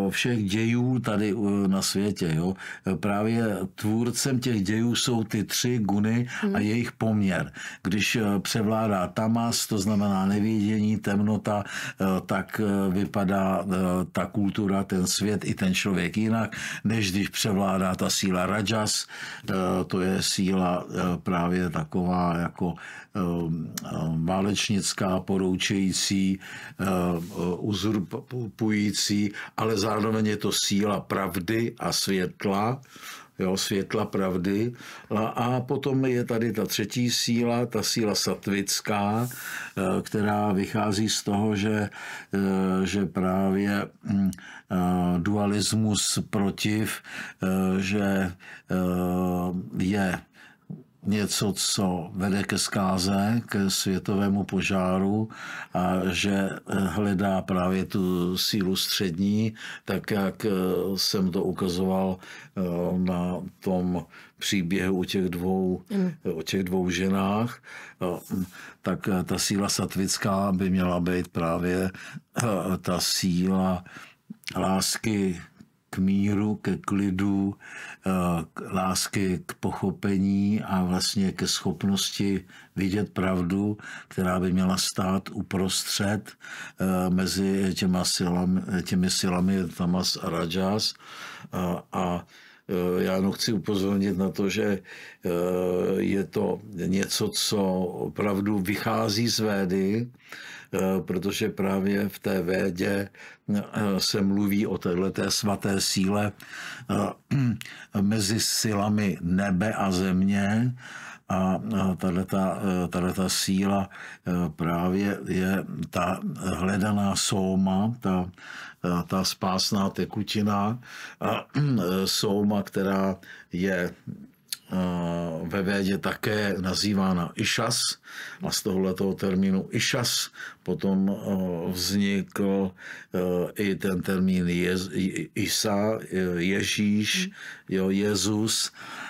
všech dějů tady na světě. Jo? Právě tvůrcem těch dějů jsou ty tři guny a hmm. jejich poměr. Když převládá tamas, to znamená nevědění, temnota, Eh, tak eh, vypadá eh, ta kultura, ten svět i ten člověk jinak, než když převládá ta síla rajas, to je síla právě taková jako válečnická, poroučející, uzurpující, ale zároveň je to síla pravdy a světla, jo, světla pravdy. No a potom je tady ta třetí síla, ta síla satvická, eh, která vychází z toho, že, eh, že právě mm, eh, dualismus protiv, že je něco, co vede ke zkáze, k světovému požáru a že eh, hledá právě tu sílu střední, tak jak eh, jsem to ukazoval eh, na tom příběhu u těch dvou, mm. o těch dvou ženách, tak ta síla satvická by měla být právě ta síla lásky, k míru, ke klidu, eh, k lásky k pochopení a vlastně ke schopnosti vidět pravdu, která by měla stát uprostřed eh, mezi těma silami, těmi silami Tamas a Rajas. Eh, a, a já jenom chci upozornit na to, že je to něco, co opravdu vychází z Védy, Eh, protože právě v té védě eh, se mluví o této svaté síle eh, mezi silami nebe a země a tahle ta síla právě je ta hledaná soma, ta, ta spásná tekutina, a soma, která je Eh, ve védě také nazývána Išas a z tohoto termínu Išas potom eh, vznikl eh, i ten termín Jez, Isa, Ježíš, hmm. jo, Jezus.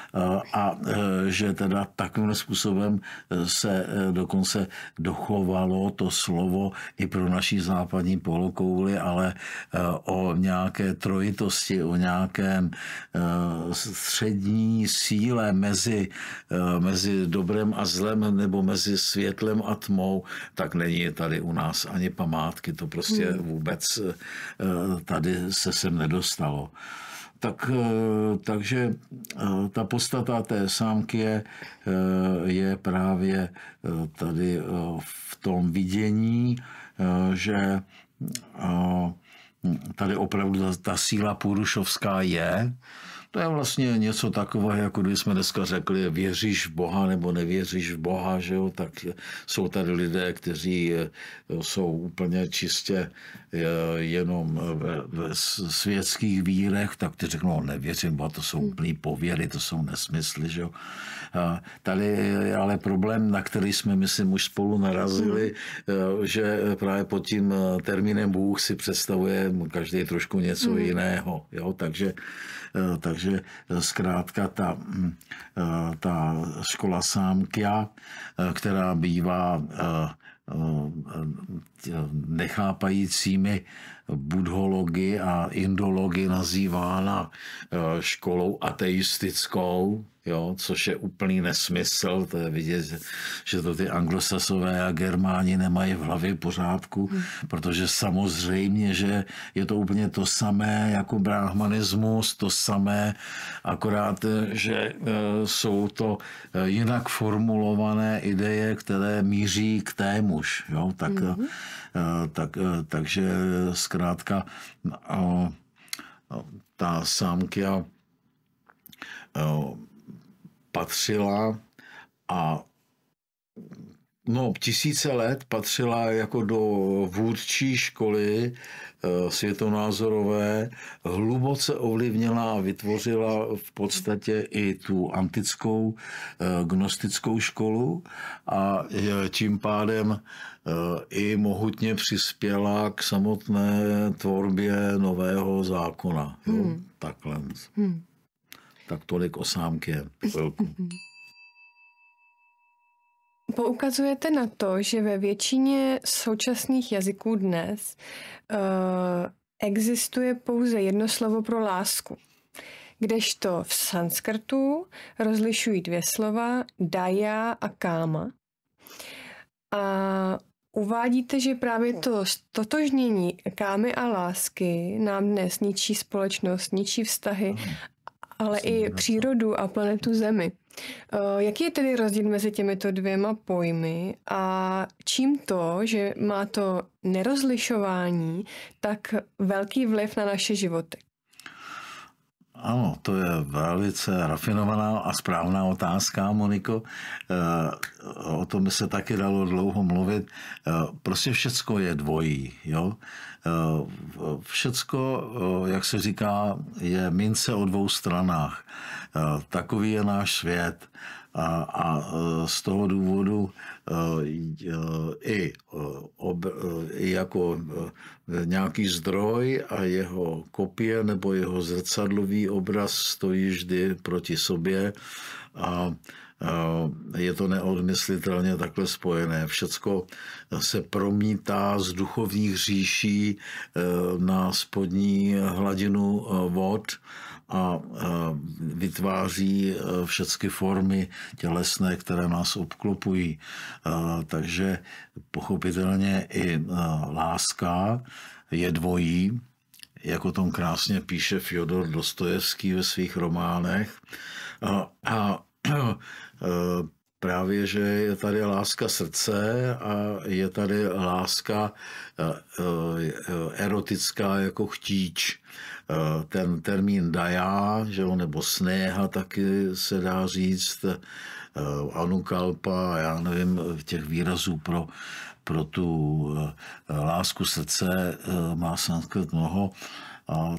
Eh, a eh, že teda takovým způsobem eh, se dokonce dochovalo to slovo i pro naší západní polokouli, ale o nějaké trojitosti, o nějakém střední síle mezi, mezi dobrem a zlem nebo mezi světlem a tmou, tak není tady u nás ani památky. To prostě hmm. vůbec tady se sem nedostalo tak, eh, takže eh, ta podstata té sámky je, eh, je právě tady v tom vidění, že tady opravdu ta, ta síla půrušovská je, to je vlastně něco takového, jako když jsme dneska řekli, věříš v Boha nebo nevěříš v Boha, že jo? tak jsou tady lidé, kteří eh, jsou úplně čistě eh, jenom ve světských vírech, tak ty řeknou, no, nevěřím, bo to jsou úplný pověry, to jsou nesmysly, že jo? Tady je ale problém, na který jsme, myslím, už spolu narazili, mhm. že právě pod tím eh, termínem Bůh si představuje každý trošku něco mm. jiného. Jo? Takže, eh, takže eh, zkrátka ta, hm, ta škola sámkia, která bývá nechápajícími budhology a indology nazývána školou ateistickou, jo, což je úplný nesmysl, to je vidět, že, to ty anglosasové a germáni nemají v hlavě pořádku, hmm. protože samozřejmě, že je to úplně to samé jako brahmanismus, to samé, akorát, že e, jsou to e, jinak formulované ideje, které míří k témuž, jo, tak, hmm. E, tak, takže zkrátka ta sámkia patřila a no, tisíce let patřila jako do vůdčí školy e, světonázorové, hluboce ovlivnila a vytvořila v podstatě i tu antickou e, gnostickou školu a e, tím pádem i mohutně přispěla k samotné tvorbě nového zákona. Hmm. Jo? Takhle. Hmm. Tak tolik o sámky. Poukazujete na to, že ve většině současných jazyků dnes uh, existuje pouze jedno slovo pro lásku. Kdežto v sanskrtu rozlišují dvě slova, daya a káma. A Uvádíte, že právě to totožnění kámy a lásky nám dnes ničí společnost, ničí vztahy ale i přírodu a planetu Zemi. Eh, jaký je tedy rozdíl mezi těmito dvěma pojmy a čím to, že má to nerozlišování tak velký vliv na naše životy? Ano, to je velice rafinovaná a správná otázka, Moniko. Eh, o tom by se taky dalo dlouho mluvit. Eh, prostě všecko je dvojí. Jo? Eh, všecko, jak se říká, je mince o dvou stranách. Takový je náš svět. A, a z toho důvodu Eh, i, eh, ob, eh, i jako nějaký zdroj a jeho kopie nebo jeho zrcadlový obraz stojí vždy proti sobě a je to neodmyslitelně takhle spojené. Všecko se promítá z duchovních říší na spodní hladinu vod a vytváří e, všechny formy tělesné, které nás obklopují. E, takže pochopitelně i e, láska je dvojí, jak o tom krásně píše Fyodor Dostojevský ve svých románech. A, a, a právě, že je tady láska srdce a je tady láska erotická jako chtíč. Eh, ten termín daja, že jo, nebo snéha taky se dá říct, eh, anukalpa, já nevím, těch výrazů pro, pro tu eh, lásku srdce má sanskrt mnoho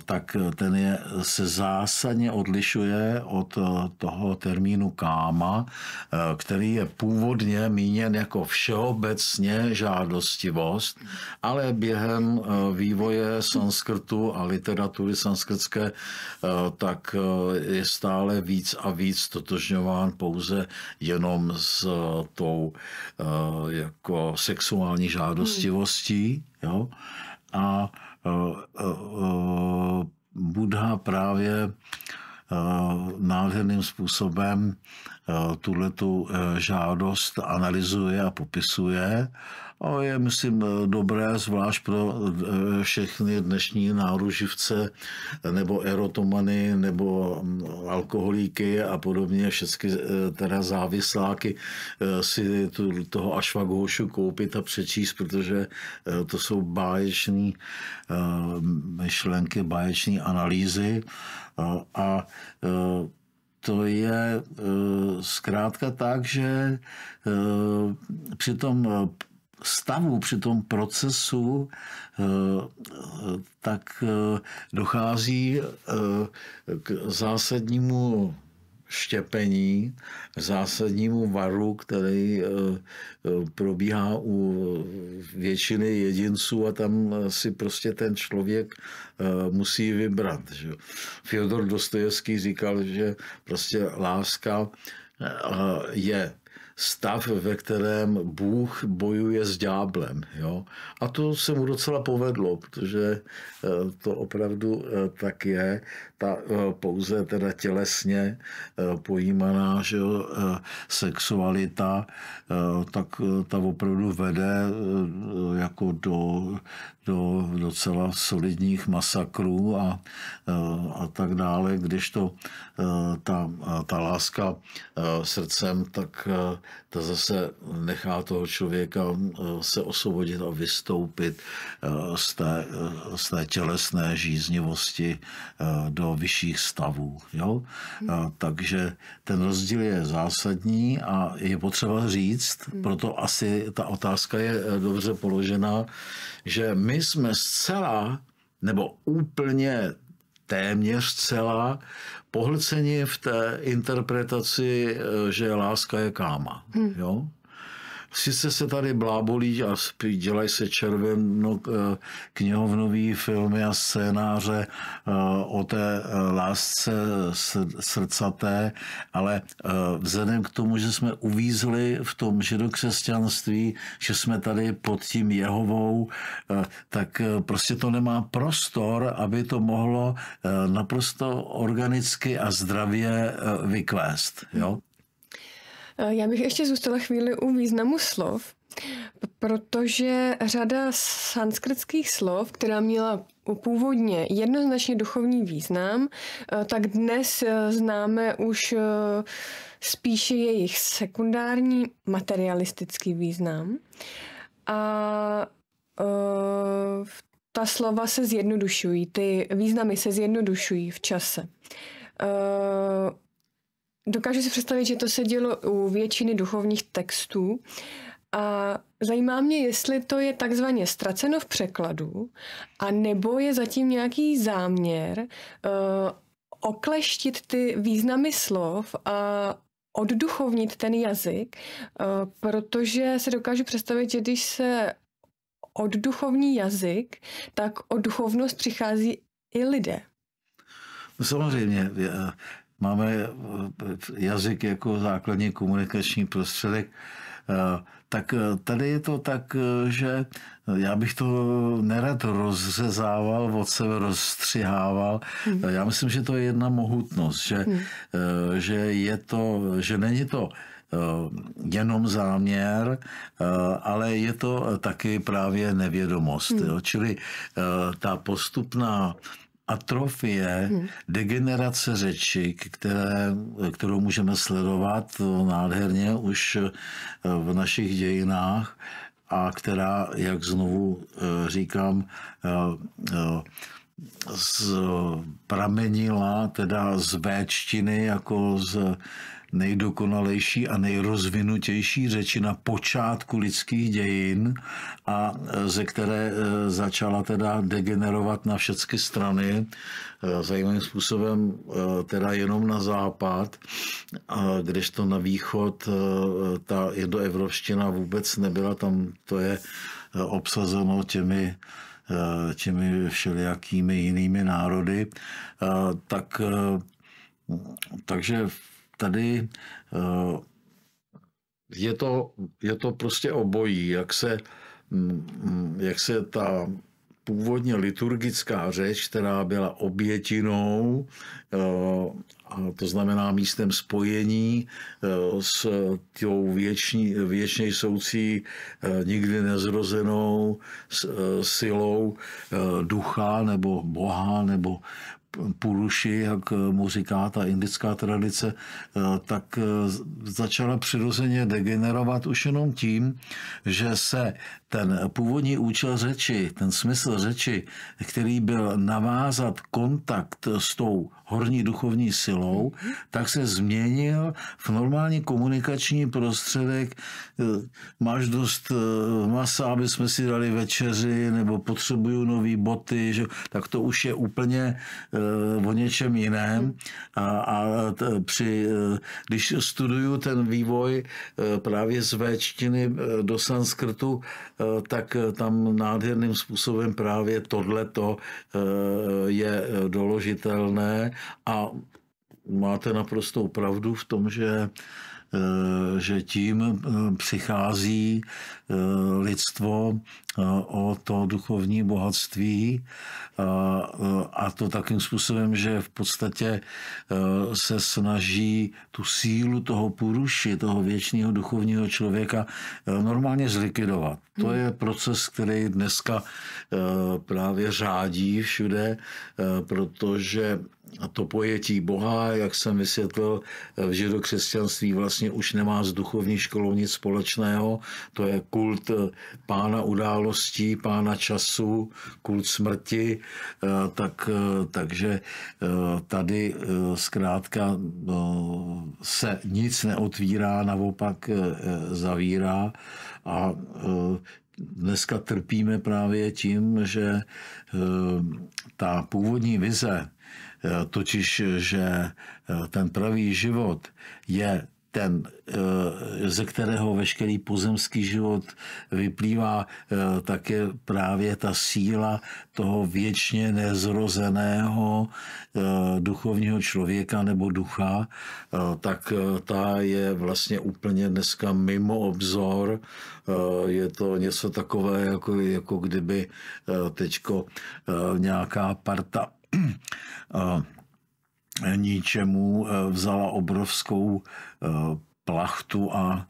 tak e, ten je, se zásadně odlišuje od e, toho termínu káma, e, který je původně míněn jako všeobecně žádostivost, ale během vývoje sanskrtu a literatury sanskrtské tak je stále víc a víc totožňován pouze jenom s tou jako sexuální žádostivostí. Jo? A Eh, eh, eh, Buddha právě nádherným způsobem tuhletu tu žádost analyzuje a popisuje a je, myslím, dobré, zvlášť pro eh, všechny dnešní náruživce nebo erotomany nebo hm, alkoholíky a podobně, všechny eh, teda závisláky eh, si tu, toho ašvagošu koupit a přečíst, protože to jsou báječné myšlenky, báječné analýzy a to je zkrátka tak, že při tom stavu, při tom procesu, eh, eh, tak eh, dochází k zásadnímu štěpení, zásadnímu varu, který probíhá u většiny jedinců a tam si prostě ten člověk musí vybrat. Že? Fyodor Dostojevský říkal, že prostě láska je stav, ve kterém Bůh bojuje s dňáblem. Jo? A to se mu docela povedlo, protože eh, to opravdu eh, tak je ta eh, pouze teda tělesně eh, pojímaná že jo, eh, sexualita, tak ta opravdu vede jako do, do docela solidních masakrů a, a tak dále, když to ta, ta láska srdcem, tak ta zase nechá toho člověka se osvobodit a vystoupit z té, z té tělesné žíznivosti do vyšších stavů. Jo? Hmm. Takže ten rozdíl je zásadní a je potřeba říct, hmm. proto asi ta otázka je eh, dobře položená, že my jsme zcela nebo úplně téměř celá pohlceni v té interpretaci, eh, že láska je káma. Hmm. Jo? sice se tady blábolí a dělají se červeno eh, knihovnový filmy a scénáře eh, o té eh, lásce srdcaté, ale vzhledem k tomu, že jsme uvízli v tom židokřesťanství, že jsme tady pod tím Jehovou, tak prostě to nemá prostor, aby to mohlo naprosto organicky a zdravě vykvést. Jo? Eh, já bych ještě zůstala chvíli u významu slov, protože řada sanskritských slov, která měla původně jednoznačně duchovní význam, eh, tak dnes eh, známe už spíše jejich sekundární materialistický význam. A ta slova se zjednodušují, ty významy se zjednodušují v čase. Dokážu si představit, že to se dělo u většiny duchovních textů. A zajímá mě, jestli to je takzvaně ztraceno v překladu, a nebo je zatím nějaký záměr uh, okleštit ty významy slov a odduchovnit ten jazyk, uh, protože se dokážu představit, že když se odduchovní jazyk, tak o duchovnost přichází i lidé. No samozřejmě, eh, máme eh, jazyk jako základní komunikační prostředek, eh, tak eh, tady je to tak, že já bych to nerad rozřezával, od sebe rozstřihával. Hmm. Já myslím, že to je jedna mohutnost, že, hmm. že je to, že není to jenom záměr, ale je to taky právě nevědomost. Hmm. Jo? Čili ta postupná atrofie, hmm. degenerace řeči, které, kterou můžeme sledovat nádherně už eh, v našich dějinách a která, jak znovu eh, říkám, eh, z, pramenila teda z véčtiny jako z nejdokonalejší a nejrozvinutější řeči na počátku lidských dějin a e, ze které e, začala teda degenerovat na všechny strany, e, zajímavým způsobem teda jenom na západ, kdežto na východ ta jedoevropština vůbec nebyla, tam to je obsazeno těmi těmi všelijakými jinými národy, tak, takže v tady eh, je to, je to prostě obojí, jak se, mm, jak se ta původně liturgická řeč, která byla obětinou, eh, a to znamená místem spojení eh, s tou věční, věčně soucí nikdy nezrozenou silou ducha nebo Boha nebo Puruši, jak eh, mu říká ta indická tradice, eh, tak eh, začala přirozeně degenerovat už jenom tím, že se ten původní účel řeči, ten smysl řeči, který byl navázat kontakt s tou horní duchovní silou, tak se změnil v normální komunikační prostředek. Eh, máš dost eh, masa, aby jsme si dali večeři, nebo potřebuju nové boty, že? tak to už je úplně eh, o něčem jiném. A, a při, když studuju ten vývoj právě z V do sanskrtu, Eh, tak eh, tam nádherným způsobem právě tohleto eh, je doložitelné a máte naprostou pravdu v tom, že Eh, že tím eh, přichází eh, lidstvo o to duchovní bohatství a to takým způsobem, že v podstatě se snaží tu sílu toho půruši, toho věčného duchovního člověka normálně zlikvidovat. To hmm. je proces, který dneska právě řádí všude, protože a to pojetí Boha, jak jsem vysvětlil, v židokřesťanství vlastně už nemá s duchovní školou nic společného. To je kult eh, pána událostí, pána času, kult smrti. Eh, tak, eh, takže tady zkrátka no, se nic neotvírá, naopak zavírá. A dneska trpíme právě tím, že ta původní vize, Eh, totiž, eh, že eh, ten pravý život je ten, ze kterého veškerý pozemský život vyplývá, tak je právě ta síla toho věčně nezrozeného duchovního člověka nebo ducha, tak ta je vlastně úplně dneska mimo obzor. Je to něco takové, jako, jako kdyby teďko nějaká parta Eh, ničemu eh, vzala obrovskou eh, plachtu a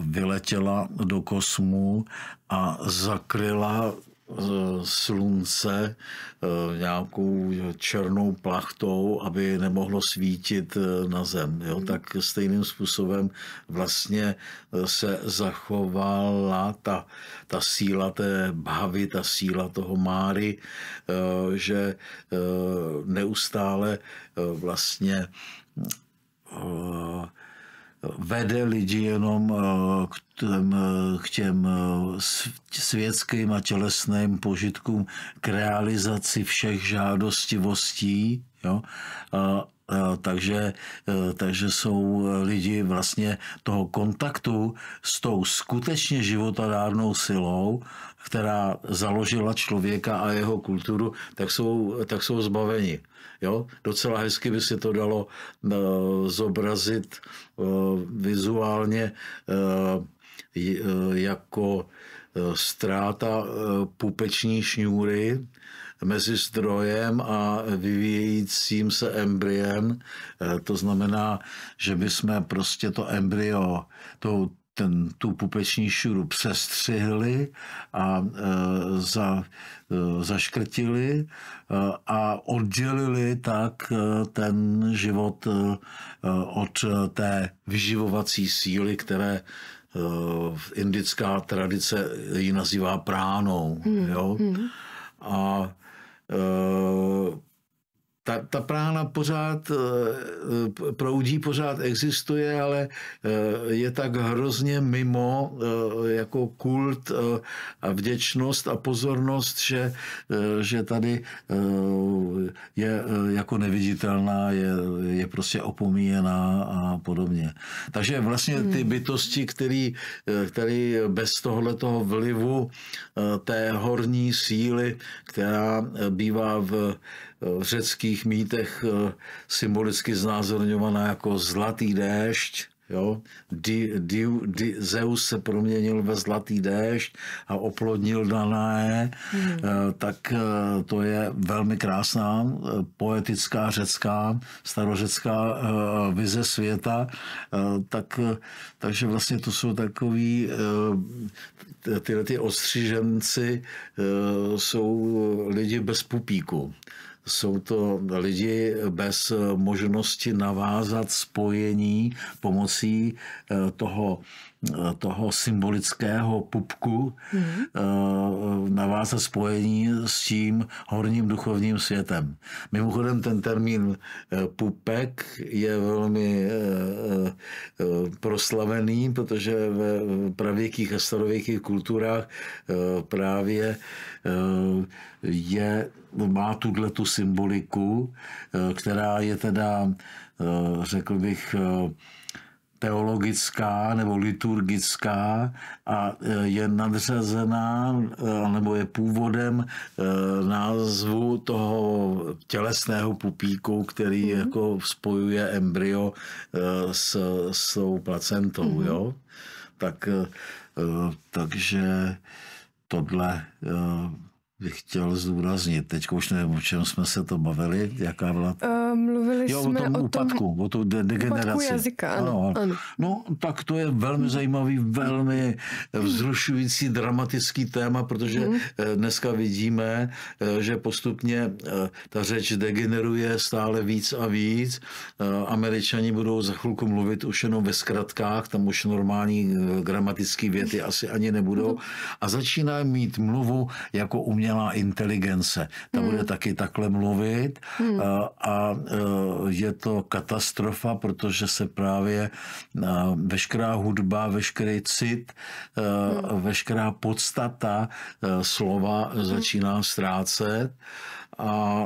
vyletěla do kosmu a zakryla slunce eh, nějakou černou plachtou, aby nemohlo svítit eh, na zem. Jo? Hmm. Tak stejným způsobem vlastně eh, se zachovala ta, ta síla té bhavy, ta síla toho máry, že neustále vlastně vede lidi jenom eh, k těm, eh, k těm eh, světským a tělesným požitkům, k realizaci všech žádostivostí Jo? A, a, takže, a, e, takže jsou lidi vlastně toho kontaktu s tou skutečně životadárnou silou, která založila člověka a jeho kulturu, tak jsou, tak jsou zbaveni. Jo? Docela hezky by se to dalo a, e, zobrazit a, e, vizuálně a, jako ztráta pupeční šňůry, mezi zdrojem a vyvíjejícím se embryem. E, to znamená, že bychom prostě to embryo, to ten, tu pupeční šuru přestřihli a e, za, e, zaškrtili e, a oddělili tak e, ten život e, od e, té vyživovací síly, které e, indická tradice ji nazývá pránou. Hmm. Jo? Hmm. A うん。ta, ta prána pořád eh, eh, proudí, pořád existuje, ale eh, je tak hrozně mimo jako kult a vděčnost a pozornost, že, že tady je jako neviditelná, je, je prostě opomíjená a podobně. Takže vlastně ty hmm. bytosti, který, který bez tohoto vlivu té horní síly, která bývá v v řeckých mýtech eh, symbolicky znázorňovaná jako zlatý déšť. Jo? Di, di, di, Zeus se proměnil ve zlatý déšť a oplodnil dané, hmm. Eh, tak eh, to je velmi krásná poetická řecká, starořecká vize světa. Tak, takže vlastně to jsou takový, tyhle ty ostřiženci jsou lidi bez pupíku jsou to lidi bez možnosti navázat spojení pomocí eh, toho Eh, toho symbolického pupku mm-hmm. Eh, a spojení s tím horním duchovním světem. Mimochodem ten termín eh, pupek je velmi proslavený, protože v pravěkých a starověkých kulturách právě je, má tuhle tu symboliku, která je teda, řekl bych, teologická nebo liturgická a e, je nadřazená e, nebo je původem e, názvu toho tělesného pupíku, který mm-hmm. jako spojuje embryo s, s tou placentou. Mm-hmm. Jo? Tak, takže tohle bych chtěl zdůraznit. Teď už nevím, o čem jsme se to bavili, jaká byla... Uh, mluvili jo, jsme o tom o úpadku, o tu de- degeneraci. Úpadku jazyka, ano, ano, ano. ano. No, tak to je velmi mhm. zajímavý, velmi vzrušující, dramatický téma, protože hmm. dneska vidíme, eh, že postupně eh, ta řeč degeneruje stále víc a víc. Američani budou za chvilku mluvit už jenom ve zkratkách, tam už normální gramatické věty asi ani nebudou. Mhm. A začíná mít mluvu jako umělá inteligence. Ta hmm. bude taky takhle mluvit hmm. a Eh, je to katastrofa, protože se právě eh, veškerá hudba, veškerý cit, eh, hmm. veškerá podstata slova hmm. začíná ztrácet a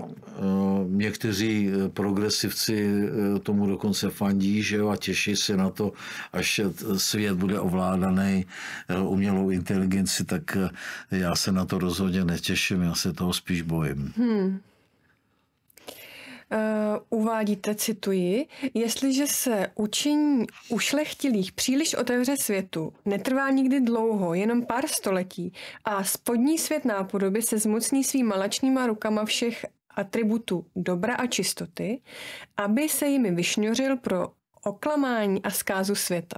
někteří progresivci tomu dokonce fandí že jo, a těší se na to, až svět bude ovládaný umělou inteligenci, tak já se na to rozhodně netěším, já se toho spíš bojím. Hmm. Eh, uvádíte, cituji, jestliže se učení ušlechtilých příliš otevře světu, netrvá nikdy dlouho, jenom pár století, a spodní svět nápodoby se zmocní svým malačnýma rukama všech atributů dobra a čistoty, aby se jimi vyšňořil pro oklamání a zkázu světa.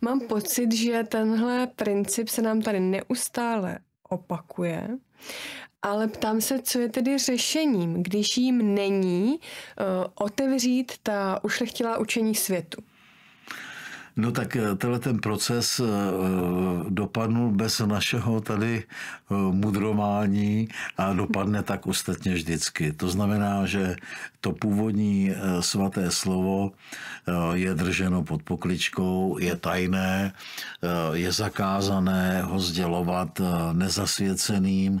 Mám pocit, že tenhle princip se nám tady neustále opakuje ale ptám se, co je tedy řešením, když jim není uh, otevřít ta ušlechtilá učení světu? No tak eh, tenhle ten proces eh, dopadnul bez našeho tady eh, mudromání a dopadne tak ostatně vždycky. To znamená, že to původní svaté slovo je drženo pod pokličkou, je tajné, je zakázané ho sdělovat nezasvěceným.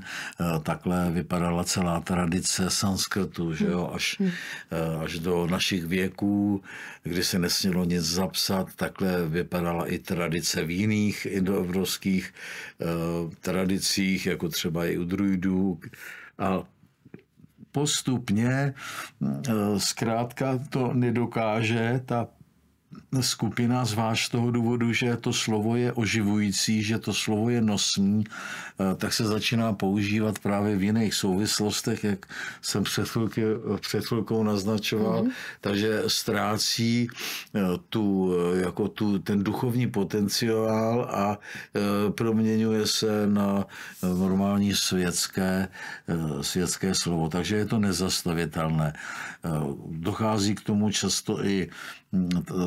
Takhle vypadala celá tradice sanskrtu, že jo, až, hm. až do našich věků, kdy se nesmělo nic zapsat, takhle takhle eh, vypadala i tradice v jiných indoevropských eh, tradicích, jako třeba i u druidů. A postupně eh, zkrátka to nedokáže ta skupina, zvlášť z toho důvodu, že to slovo je oživující, že to slovo je nosní, eh, tak se začíná používat právě v jiných souvislostech, jak jsem před, chvilky, před chvilkou naznačoval, mm-hmm. takže ztrácí eh, tu, eh, jako tu, ten duchovní potenciál a proměňuje se na normální světské, světské slovo, takže je to nezastavitelné. Dochází k tomu často i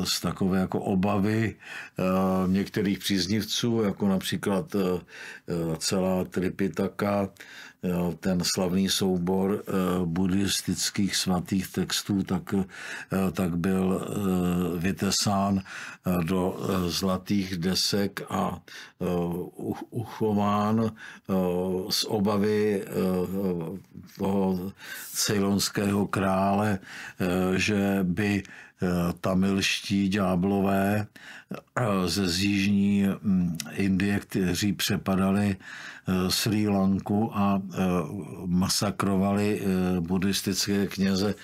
z takové jako obavy eh, některých příznivců, jako například eh, celá Tripitaka, eh, ten slavný soubor buddhistických svatých textů, tak, tak byl vytesán do zlatých desek a uchován z obavy toho cejlonského krále, že by Eh, tamilští ďáblové ze z jižní mm, Indie, kteří přepadali e, Sri Lanku a e, masakrovali e, buddhistické kněze,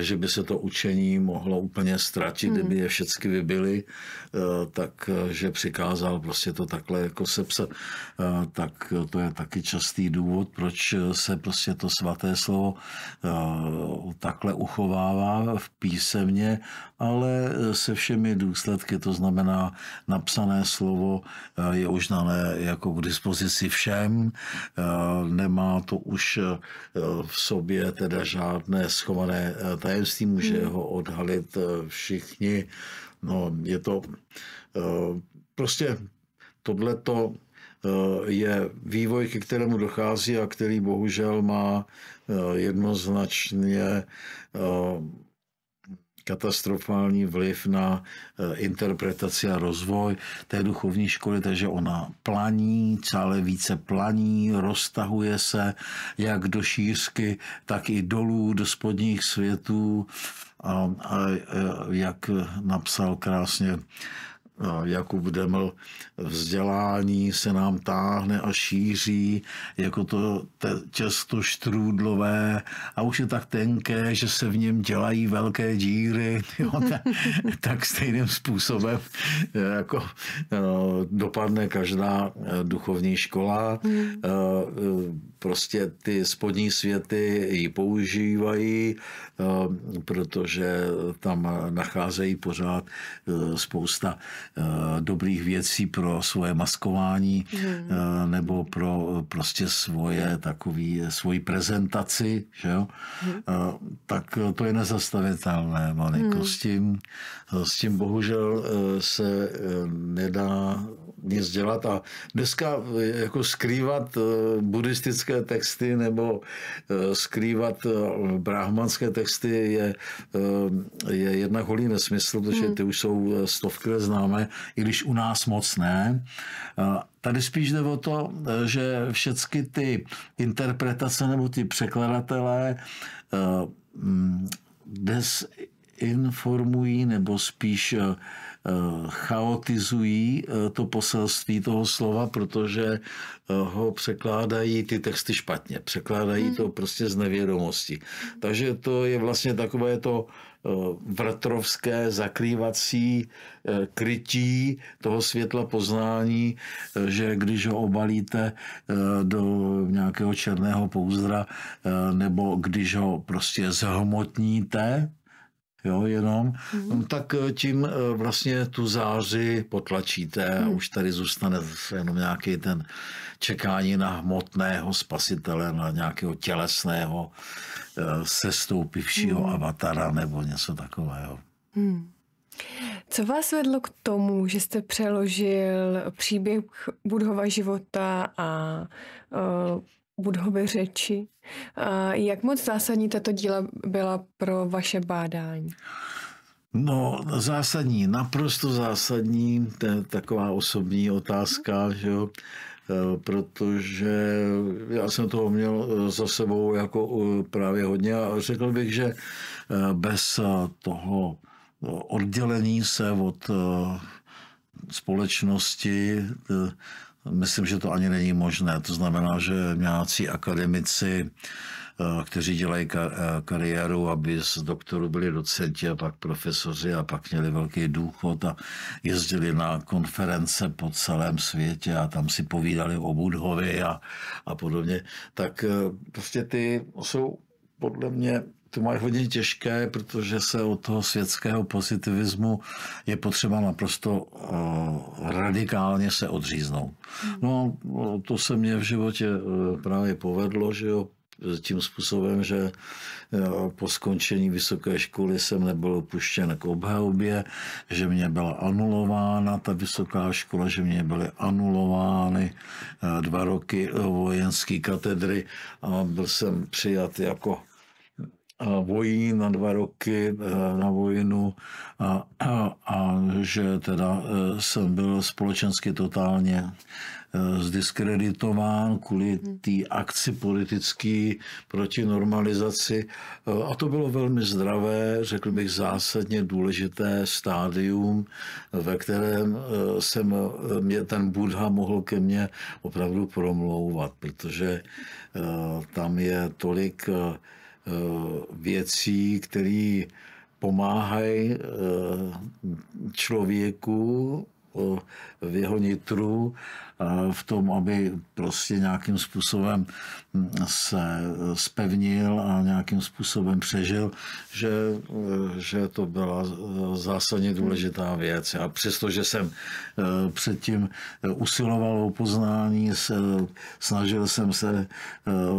že by se to učení mohlo úplně ztratit, hmm. kdyby je všechny vybili, takže přikázal prostě to takhle jako sepsat. Tak to je taky častý důvod, proč se prostě to svaté slovo takhle uchovává v písemně, ale se všemi důsledky, to znamená, znamená, napsané slovo eh, je už dané jako k dispozici všem, eh, nemá to už eh, v sobě teda žádné schované tajemství, může hmm. ho odhalit všichni. No, je to prostě tohleto je vývoj, ke kterému dochází a který bohužel má jednoznačně katastrofální vliv na eh, interpretaci a rozvoj té duchovní školy, takže ona planí, celé více planí, roztahuje se jak do šířky, tak i dolů, do spodních světů. A, a, a eh, jak napsal krásně Jakub Deml, vzdělání se nám táhne a šíří, jako to těsto štrůdlové a už je tak tenké, že se v něm dělají velké díry, jo, tak, tak stejným způsobem eh, jako no, dopadne každá eh, duchovní škola. Hmm. Prostě ty spodní světy ji používají, protože tam nacházejí pořád spousta Eh, dobrých věcí pro svoje maskování hmm. Eh, nebo pro eh, prostě svoje takový, svoji prezentaci, že jo? Hmm. Tak to je nezastavitelné, Moniko. Hmm. S, tím, s tím bohužel se nedá nic dělat a dneska jako skrývat buddhistické texty nebo skrývat brahmanské texty je, je jedna holý nesmysl, protože hmm. ty už jsou stovky známé ale i když u nás moc ne. Eh, tady spíš jde o to, eh, že všechny ty interpretace nebo ty překladatelé eh, mm, desinformují nebo spíš Eh, chaotizují eh, to poselství toho slova, protože eh, ho překládají ty texty špatně, překládají to mhm. prostě z nevědomosti. Takže to je vlastně takové to vrtrovské zakrývací krytí toho světla poznání, že když ho obalíte do nějakého černého pouzdra nebo když ho prostě zhmotníte, jo, jenom, mm-hmm. tak eh, tím eh, vlastně tu záři potlačíte a mm. už tady zůstane jenom nějaký ten čekání na hmotného spasitele, na nějakého tělesného eh, sestoupivšího mm. avatara nebo něco takového. Mm. Co vás vedlo k tomu, že jste přeložil příběh Budhova života a uh, budovy řeči. Jak moc zásadní tato díla byla pro vaše bádání? No, zásadní, naprosto zásadní, to je taková osobní otázka, že jo, e, protože já jsem toho měl e, za sebou jako e, právě hodně a řekl bych, že bez toho oddělení se od společnosti Myslím, že to ani není možné. To znamená, že nějací akademici, eh, kteří dělají eh, kariéru, aby z doktoru byli docenti a pak profesoři a pak měli velký důchod a jezdili na konference po celém světě a tam si povídali o Budhovi a, a podobně, tak eh, prostě ty jsou podle mě to mají hodně těžké, protože se od toho světského pozitivismu je potřeba naprosto uh, radikálně se odříznout. No, to se mně v životě eh, právě povedlo, že jo, tím způsobem, že eh, po skončení vysoké školy jsem nebyl opuštěn k obhajobě, že mě byla anulována ta vysoká škola, že mě byly anulovány dva roky vojenské katedry a byl jsem přijat jako vojí na dva roky eh, na vojnu a, a, a že teda eh, jsem byl společensky totálně eh, zdiskreditován kvůli hmm. té akci politické proti normalizaci. A to bylo velmi zdravé, řekl bych zásadně důležité stádium, ve kterém jsem, mě ten Buddha mohl ke mně opravdu promlouvat, protože tam je tolik Eh, věcí, které pomáhají eh, člověku eh, v jeho nitru Eh, v tom, aby prostě nějakým způsobem hm, se spevnil eh, a nějakým způsobem přežil, že, eh, že to byla zásadně důležitá věc. A přestože jsem předtím usiloval o poznání, se snažil jsem se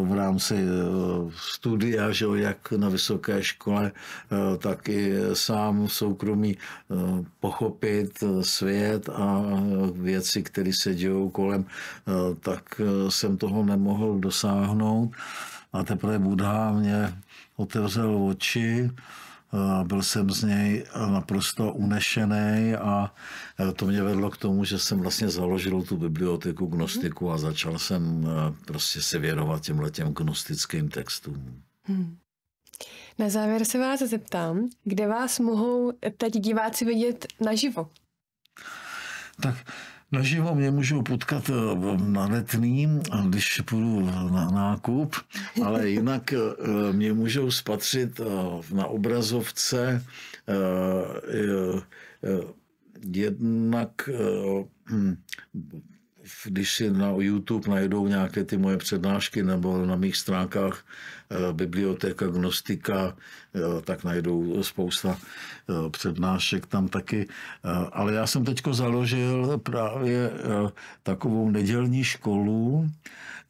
v rámci studia, že jak na vysoké škole, tak i sám v soukromí pochopit svět a věci, které se dějí kterou kolem, eh, tak eh, jsem toho nemohl dosáhnout. A teprve Budha mě otevřel oči, eh, byl jsem z něj naprosto unešený a to mě vedlo k tomu, že jsem vlastně založil tu biblioteku gnostiku a začal jsem prostě se věnovat těmhle těm gnostickým textům. Hmm. Na závěr se vás zeptám, kde vás mohou teď diváci vidět naživo? Tak Naživo mě můžou potkat eh, na letním, když půjdu na nákup, ale jinak eh, mě můžou spatřit eh, na obrazovce jednak hm, když si na YouTube najdou nějaké ty moje přednášky nebo na mých stránkách eh, Biblioteka Gnostika, tak najdou spousta eh, přednášek tam taky. Eh, ale já jsem teď založil právě takovou nedělní školu,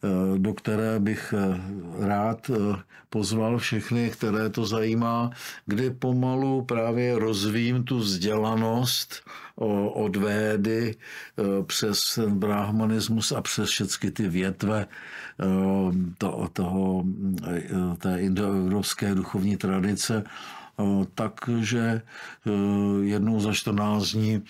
Eh, do které bych eh, rád eh, pozval všechny, které to zajímá, kdy pomalu právě rozvím tu vzdělanost od védy přes ten brahmanismus a přes všechny ty větve to, toho, té indoevropské duchovní tradice, takže jednou za 14 dní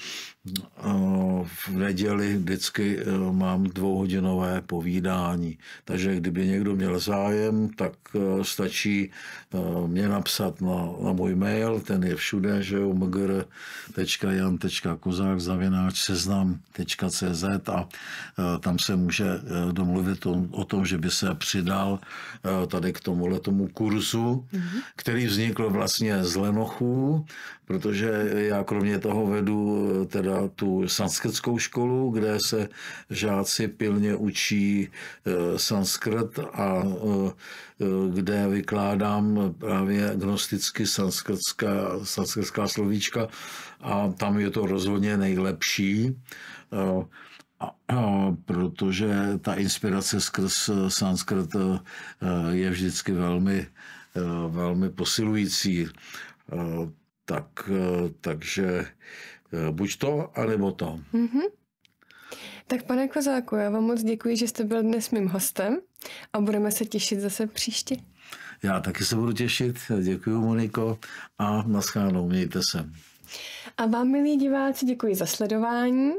v neděli vždycky eh, mám dvouhodinové povídání. Takže kdyby někdo měl zájem, tak eh, stačí eh, mě napsat na, na můj mail, ten je všude, že jo, mgr.jan.kozák zavináč seznam.cz a tam se může domluvit o, o tom, že by se přidal tady k tomuhle tomu kurzu, mm-hmm. který vznikl vlastně z Lenochů protože já kromě toho vedu eh, teda tu sanskritkou školu, kde se žáci pilně učí eh, sanskrt a eh, kde vykládám právě gnosticky sanskrtská, sanskrtská slovíčka a tam je to rozhodně nejlepší protože ta inspirace skrz sanskrt je vždycky velmi, velmi posilující tak, eh, takže eh, buď to, anebo to. Mm-hmm. Tak pane Kozáku, já vám moc děkuji, že jste byl dnes mým hostem a budeme se těšit zase příště. Já taky se budu těšit. Děkuji, Moniko, a naschánou, mějte se. A vám, milí diváci, děkuji za sledování.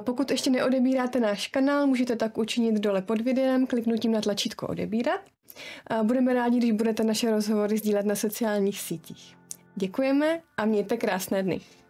Pokud ještě neodebíráte náš kanál, můžete tak učinit dole pod videem kliknutím na tlačítko odebírat. Budeme rádi, když budete naše rozhovory sdílet na sociálních sítích. Děkujeme a mějte krásné dny.